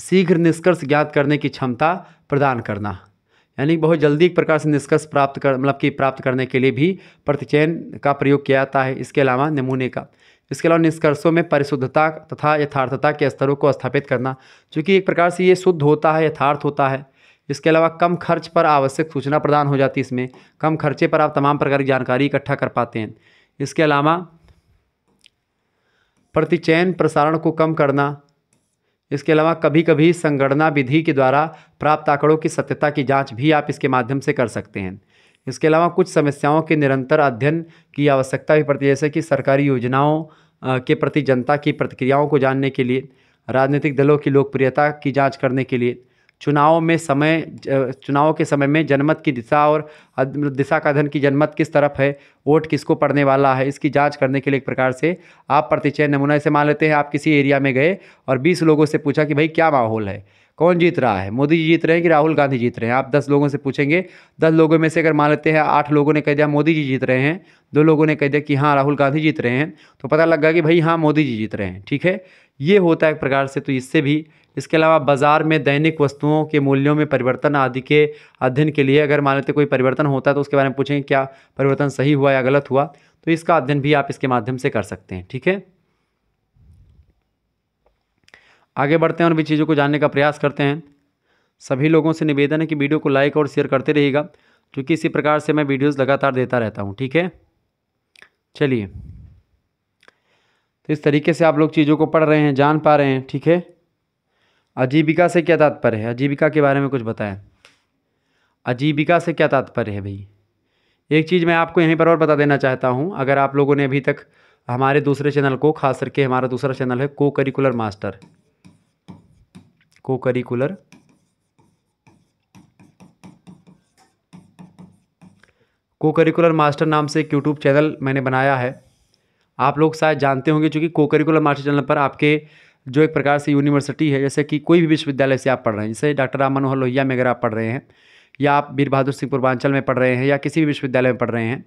शीघ्र निष्कर्ष ज्ञात करने की क्षमता प्रदान करना यानी बहुत जल्दी एक प्रकार से निष्कर्ष प्राप्त कर मतलब कि प्राप्त करने के लिए भी प्रतिचयन का प्रयोग किया जाता है इसके अलावा नमूने का इसके अलावा निष्कर्षों में परिशुद्धता तथा यथार्थता के स्तरों को स्थापित करना चूँकि एक प्रकार से ये शुद्ध होता है यथार्थ होता है इसके अलावा कम खर्च पर आवश्यक सूचना प्रदान हो जाती है इसमें कम खर्चे पर आप तमाम प्रकार की जानकारी इकट्ठा कर पाते हैं इसके अलावा प्रतिचयन प्रसारण को कम करना इसके अलावा कभी कभी संगणना विधि के द्वारा प्राप्त आंकड़ों की सत्यता की जांच भी आप इसके माध्यम से कर सकते हैं इसके अलावा कुछ समस्याओं के निरंतर अध्ययन की आवश्यकता भी पड़ती है जैसे कि सरकारी योजनाओं के प्रति जनता की प्रतिक्रियाओं को जानने के लिए राजनीतिक दलों की लोकप्रियता की जाँच करने के लिए चुनाव में समय चुनाव के समय में जनमत की दिशा और मतलब दिशा का धन की जनमत किस तरफ है वोट किसको पड़ने वाला है इसकी जांच करने के लिए एक प्रकार से आप प्रतिचय नमूना से मान लेते हैं आप किसी एरिया में गए और बीस लोगों से पूछा कि भाई क्या माहौल है कौन जीत रहा है मोदी जी जीत रहे हैं कि राहुल गांधी जीत रहे हैं आप दस लोगों से पूछेंगे दस लोगों में से अगर मान लेते हैं आठ लोगों ने कह दिया मोदी जी जीत रहे हैं दो लोगों ने कह दिया कि हाँ राहुल गांधी जीत रहे हैं तो पता लग गया कि भाई हाँ मोदी जी जीत रहे हैं ठीक है ये होता है एक प्रकार से तो इससे भी इसके अलावा बाज़ार में दैनिक वस्तुओं के मूल्यों में परिवर्तन आदि के अध्ययन के लिए अगर मान लेते कोई परिवर्तन होता है तो उसके बारे में पूछें क्या परिवर्तन सही हुआ या गलत हुआ तो इसका अध्ययन भी आप इसके माध्यम से कर सकते हैं ठीक है आगे बढ़ते हैं और भी चीज़ों को जानने का प्रयास करते हैं सभी लोगों से निवेदन है कि वीडियो को लाइक और शेयर करते रहिएगा क्योंकि इसी प्रकार से मैं वीडियोस लगातार देता रहता हूँ ठीक है चलिए तो इस तरीके से आप लोग चीज़ों को पढ़ रहे हैं जान पा रहे हैं ठीक है आजीविका से क्या तात्पर्य है आजीविका के बारे में कुछ बताएं आजीविका से क्या तात्पर्य है भाई एक चीज़ मैं आपको यहीं पर और बता देना चाहता हूँ अगर आप लोगों ने अभी तक हमारे दूसरे चैनल को खास करके हमारा दूसरा चैनल है cocurricular master cocurricular cocurricular master नाम से एक यूट्यूब चैनल मैंने बनाया है आप लोग शायद जानते होंगे क्योंकि को करिकुलर मास्टर चैनल पर आपके जो एक प्रकार से यूनिवर्सिटी है जैसे कि कोई भी विश्वविद्यालय से आप पढ़ रहे हैं जैसे डॉक्टर राम मनोहर लोहिया में अगर आप पढ़ रहे हैं या आप वीर बहादुर सिंह पूर्वांचल में पढ़ रहे हैं या किसी भी विश्वविद्यालय में पढ़ रहे हैं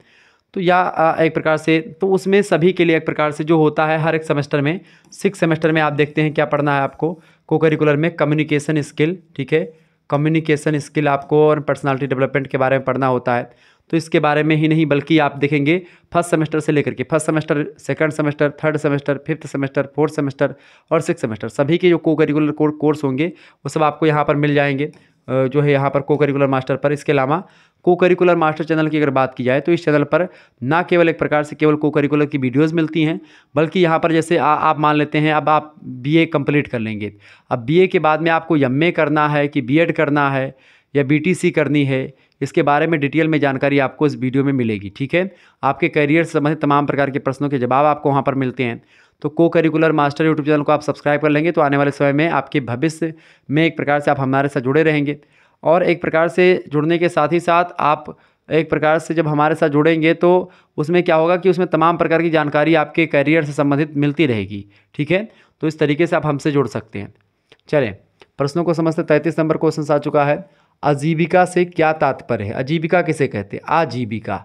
तो या एक प्रकार से तो उसमें सभी के लिए एक प्रकार से जो होता है हर एक सेमेस्टर में सिक्स सेमेस्टर में आप देखते हैं क्या पढ़ना है आपको को करिकुलर में कम्युनिकेशन स्किल ठीक है कम्युनिकेशन स्किल आपको और पर्सनालिटी डेवलपमेंट के बारे में पढ़ना होता है तो इसके बारे में ही नहीं बल्कि आप देखेंगे फर्स्ट सेमेस्टर से लेकर के first semester second semester third semester fifth semester fourth semester और सिक्स सेमेस्टर सभी के जो को करिकुलर कोर्स होंगे वो सब आपको यहाँ पर मिल जाएंगे जो है यहाँ पर को करिकुलर मास्टर पर इसके अलावा को करिकुलर मास्टर चैनल की अगर बात की जाए तो इस चैनल पर ना केवल एक प्रकार से केवल को करिकुलर की वीडियोस मिलती हैं बल्कि यहाँ पर जैसे आ, आप मान लेते हैं अब आप बीए कंप्लीट कर लेंगे अब बीए के बाद में आपको एम करना है कि बीएड करना है या बीटीसी करनी है इसके बारे में डिटेल में जानकारी आपको इस वीडियो में मिलेगी ठीक है आपके करियर से संबंधित तमाम प्रकार के प्रश्नों के जवाब आपको वहाँ पर मिलते हैं तो को करिकुलर मास्टर यूट्यूब चैनल को आप सब्सक्राइब कर लेंगे तो आने वाले समय में आपके भविष्य में एक प्रकार से आप हमारे साथ जुड़े रहेंगे और एक प्रकार से जुड़ने के साथ ही साथ आप एक प्रकार से जब हमारे साथ जुड़ेंगे तो उसमें क्या होगा कि उसमें तमाम प्रकार की जानकारी आपके करियर से संबंधित मिलती रहेगी ठीक है तो इस तरीके से आप हमसे जुड़ सकते हैं चलें प्रश्नों को समझते तैंतीस नंबर क्वेश्चन आ चुका है आजीविका से क्या तात्पर्य है आजीविका किसे कहते हैं आजीविका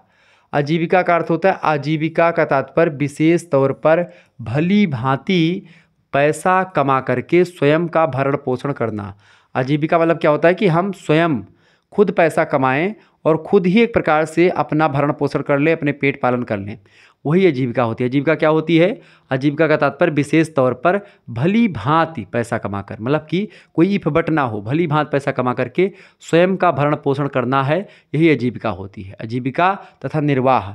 आजीविका का अर्थ होता है आजीविका का तात्पर्य विशेष तौर पर भली भांति पैसा कमा करके स्वयं का भरण पोषण करना आजीविका मतलब क्या होता है कि हम स्वयं खुद पैसा कमाएं और खुद ही एक प्रकार से अपना भरण पोषण कर लें अपने पेट पालन कर लें वही आजीविका होती है आजीविका क्या होती है आजीविका का तात्पर्य विशेष तौर पर भली भांति पैसा कमाकर मतलब कि कोई इफबट ना हो भली भांति पैसा कमा करके स्वयं का भरण पोषण करना है यही आजीविका होती है आजीविका तथा निर्वाह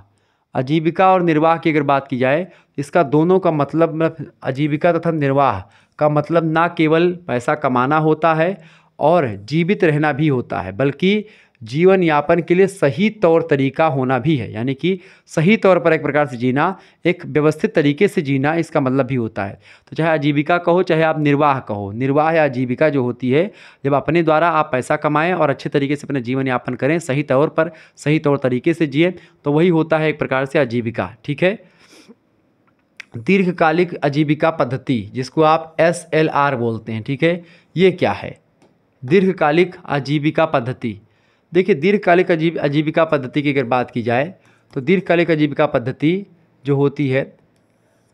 आजीविका और निर्वाह की अगर बात की जाए इसका दोनों का मतलब, मतलब आजीविका तथा निर्वाह का मतलब ना केवल पैसा कमाना होता है और जीवित रहना भी होता है बल्कि जीवन यापन के लिए सही तौर तरीका होना भी है यानी कि सही तौर पर एक प्रकार से जीना एक व्यवस्थित तरीके से जीना इसका मतलब भी होता है तो चाहे आजीविका कहो चाहे आप निर्वाह कहो निर्वाह या आजीविका जो होती है जब अपने द्वारा आप पैसा कमाएं और अच्छे तरीके से अपना जीवन यापन करें सही तौर पर सही तौर तरीके से जिए तो वही होता है एक प्रकार से आजीविका ठीक है दीर्घकालिक आजीविका पद्धति जिसको आप एस एल आर बोलते हैं ठीक है ये क्या है दीर्घकालिक आजीविका पद्धति देखिए दीर्घकालिक अजीब आजीविका पद्धति की अगर बात की जाए तो दीर्घकालिक आजीविका पद्धति जो होती है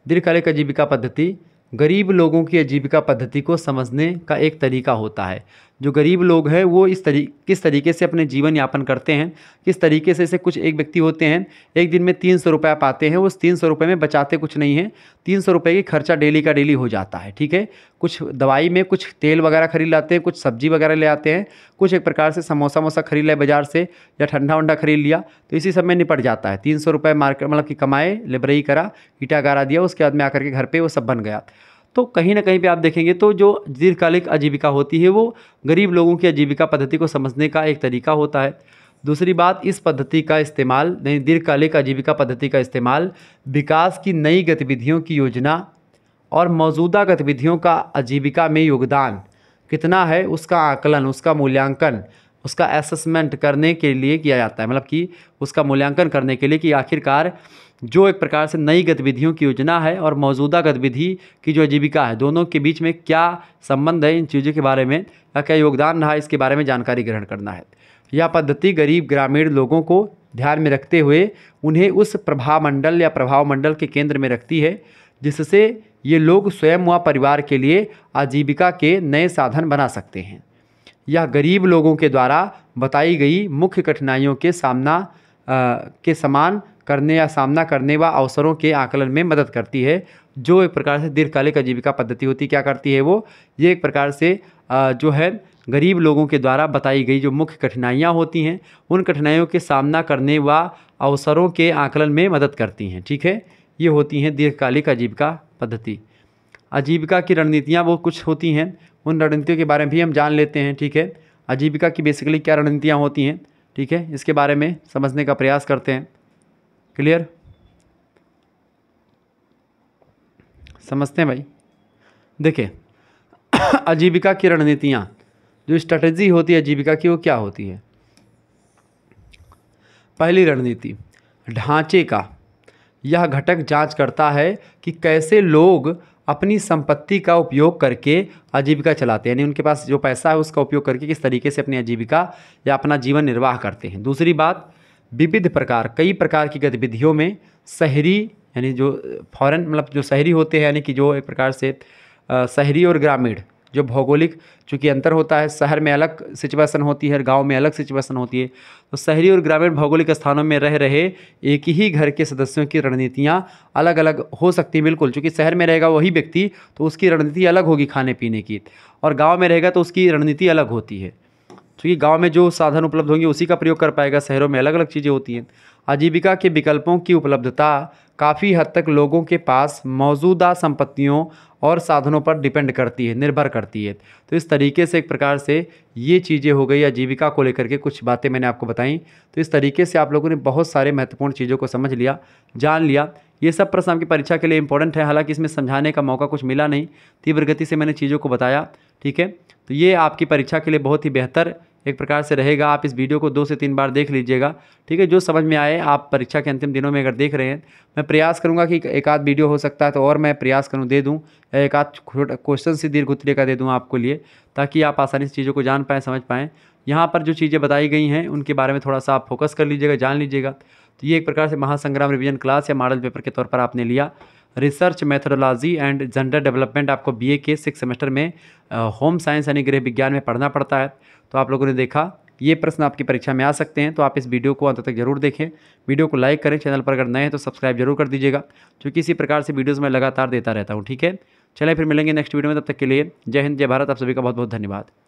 दीर्घकालिक आजीविका पद्धति गरीब लोगों की आजीविका पद्धति को समझने का एक तरीका होता है जो गरीब लोग हैं वो इस तरी किस तरीके से अपने जीवन यापन करते हैं किस तरीके से ऐसे कुछ एक व्यक्ति होते हैं एक दिन में तीन सौ रुपया पाते हैं उस तीन सौ रुपये में बचाते कुछ नहीं है तीन सौ रुपये की खर्चा डेली का डेली हो जाता है ठीक है कुछ दवाई में कुछ तेल वगैरह खरीद लाते हैं कुछ सब्जी वगैरह ले आते हैं कुछ एक प्रकार से समोसा वमोसा खरीद लें बाज़ार से या ठंडा वंडा खरीद लिया तो इसी सब में निपट जाता है तीन सौ रुपये मार्केट मतलब कि कमाए लेबरई करा ईटा गारा दिया उसके बाद में आकर के घर पर वो सब बन गया तो कहीं ना कहीं पे आप देखेंगे तो जो दीर्घकालिक आजीविका होती है वो गरीब लोगों की आजीविका पद्धति को समझने का एक तरीका होता है दूसरी बात इस पद्धति का इस्तेमाल नहीं दीर्घकालिक आजीविका पद्धति का इस्तेमाल विकास की नई गतिविधियों की योजना और मौजूदा गतिविधियों का आजीविका में योगदान कितना है उसका आकलन उसका मूल्यांकन उसका एसेसमेंट करने के लिए किया जाता है मतलब कि उसका मूल्यांकन करने के लिए कि आखिरकार जो एक प्रकार से नई गतिविधियों की योजना है और मौजूदा गतिविधि की जो आजीविका है दोनों के बीच में क्या संबंध है इन चीज़ों के बारे में या क्या योगदान रहा इसके बारे में जानकारी ग्रहण करना है यह पद्धति गरीब ग्रामीण लोगों को ध्यान में रखते हुए उन्हें उस प्रभाव मंडल या प्रभाव मंडल के केंद्र में रखती है जिससे ये लोग स्वयं व परिवार के लिए आजीविका के नए साधन बना सकते हैं यह गरीब लोगों के द्वारा बताई गई मुख्य कठिनाइयों के सामना आ, के समान करने या सामना करने व अवसरों के आकलन में मदद करती है जो एक प्रकार से दीर्घकालिक आजीविका पद्धति होती क्या करती है वो ये एक प्रकार से जो है गरीब लोगों के द्वारा बताई गई जो मुख्य कठिनाइयाँ होती हैं उन कठिनाइयों के सामना करने व अवसरों के आकलन में मदद करती हैं ठीक है ये होती हैं दीर्घकालिक आजीविका पद्धति आजीविका की रणनीतियाँ वो कुछ होती हैं उन रणनीतियों के बारे में भी हम जान लेते हैं ठीक है आजीविका की बेसिकली क्या रणनीतियाँ होती हैं ठीक है इसके बारे में समझने का प्रयास करते हैं क्लियर समझते हैं भाई देखिए आजीविका की रणनीतियाँ जो स्ट्रेटजी होती है आजीविका की वो क्या होती है पहली रणनीति ढांचे का यह घटक जांच करता है कि कैसे लोग अपनी संपत्ति का उपयोग करके आजीविका चलाते हैं यानी उनके पास जो पैसा है उसका उपयोग करके किस तरीके से अपनी आजीविका या अपना जीवन निर्वाह करते हैं दूसरी बात विविध प्रकार कई प्रकार की गतिविधियों में शहरी यानी जो फॉरेन मतलब जो शहरी होते हैं यानी कि जो एक प्रकार से शहरी और ग्रामीण जो भौगोलिक चूँकि अंतर होता है शहर में अलग सिचुएसन होती है गांव में अलग सिचुएसन होती है तो शहरी और ग्रामीण भौगोलिक स्थानों में रह रहे एक ही घर के सदस्यों की रणनीतियाँ अलग अलग हो सकती हैं बिल्कुल चूँकि शहर में रहेगा वही व्यक्ति तो उसकी रणनीति अलग होगी खाने पीने की और गाँव में रहेगा तो उसकी रणनीति अलग होती है क्योंकि गाँव में जो साधन उपलब्ध होंगे उसी का प्रयोग कर पाएगा शहरों में अलग अलग चीज़ें होती हैं आजीविका के विकल्पों की उपलब्धता काफ़ी हद तक लोगों के पास मौजूदा संपत्तियों और साधनों पर डिपेंड करती है निर्भर करती है तो इस तरीके से एक प्रकार से ये चीज़ें हो गई आजीविका को लेकर के कुछ बातें मैंने आपको बताई तो इस तरीके से आप लोगों ने बहुत सारे महत्वपूर्ण चीज़ों को समझ लिया जान लिया ये सब प्रश्न आपकी परीक्षा के लिए इंपॉर्टेंट है हालांकि इसमें समझाने का मौका कुछ मिला नहीं तीव्र गति से मैंने चीज़ों को बताया ठीक है तो ये आपकी परीक्षा के लिए बहुत ही बेहतर एक प्रकार से रहेगा आप इस वीडियो को दो से तीन बार देख लीजिएगा ठीक है जो समझ में आए आप परीक्षा के अंतिम दिनों में अगर देख रहे हैं मैं प्रयास करूंगा कि एक आध वीडियो हो सकता है तो और मैं प्रयास करूं दे दूं या एक आध क्वेश्चन से दीर्घ उत्तरीय का दे दूं आपको लिए ताकि आप आसानी से चीज़ों को जान पाएँ समझ पाएँ यहाँ पर जो चीज़ें बताई गई हैं उनके बारे में थोड़ा सा आप फोकस कर लीजिएगा जान लीजिएगा तो ये एक प्रकार से महासंग्राम रिविजन क्लास या मॉडल पेपर के तौर पर आपने लिया research methodology and gender development आपको बीए के सिक्स सेमेस्टर में होम साइंस यानी गृह विज्ञान में पढ़ना पड़ता है तो आप लोगों ने देखा ये प्रश्न आपकी परीक्षा में आ सकते हैं तो आप इस वीडियो को अंत तक जरूर देखें वीडियो को लाइक करें चैनल पर अगर नए हैं तो सब्सक्राइब जरूर कर दीजिएगा क्योंकि इसी प्रकार से वीडियोज़ मैं लगातार देता रहता हूँ ठीक है चले फिर मिलेंगे नेक्स्ट वीडियो में तब तक के लिए जय हिंद जय भारत आप सभी का बहुत बहुत धन्यवाद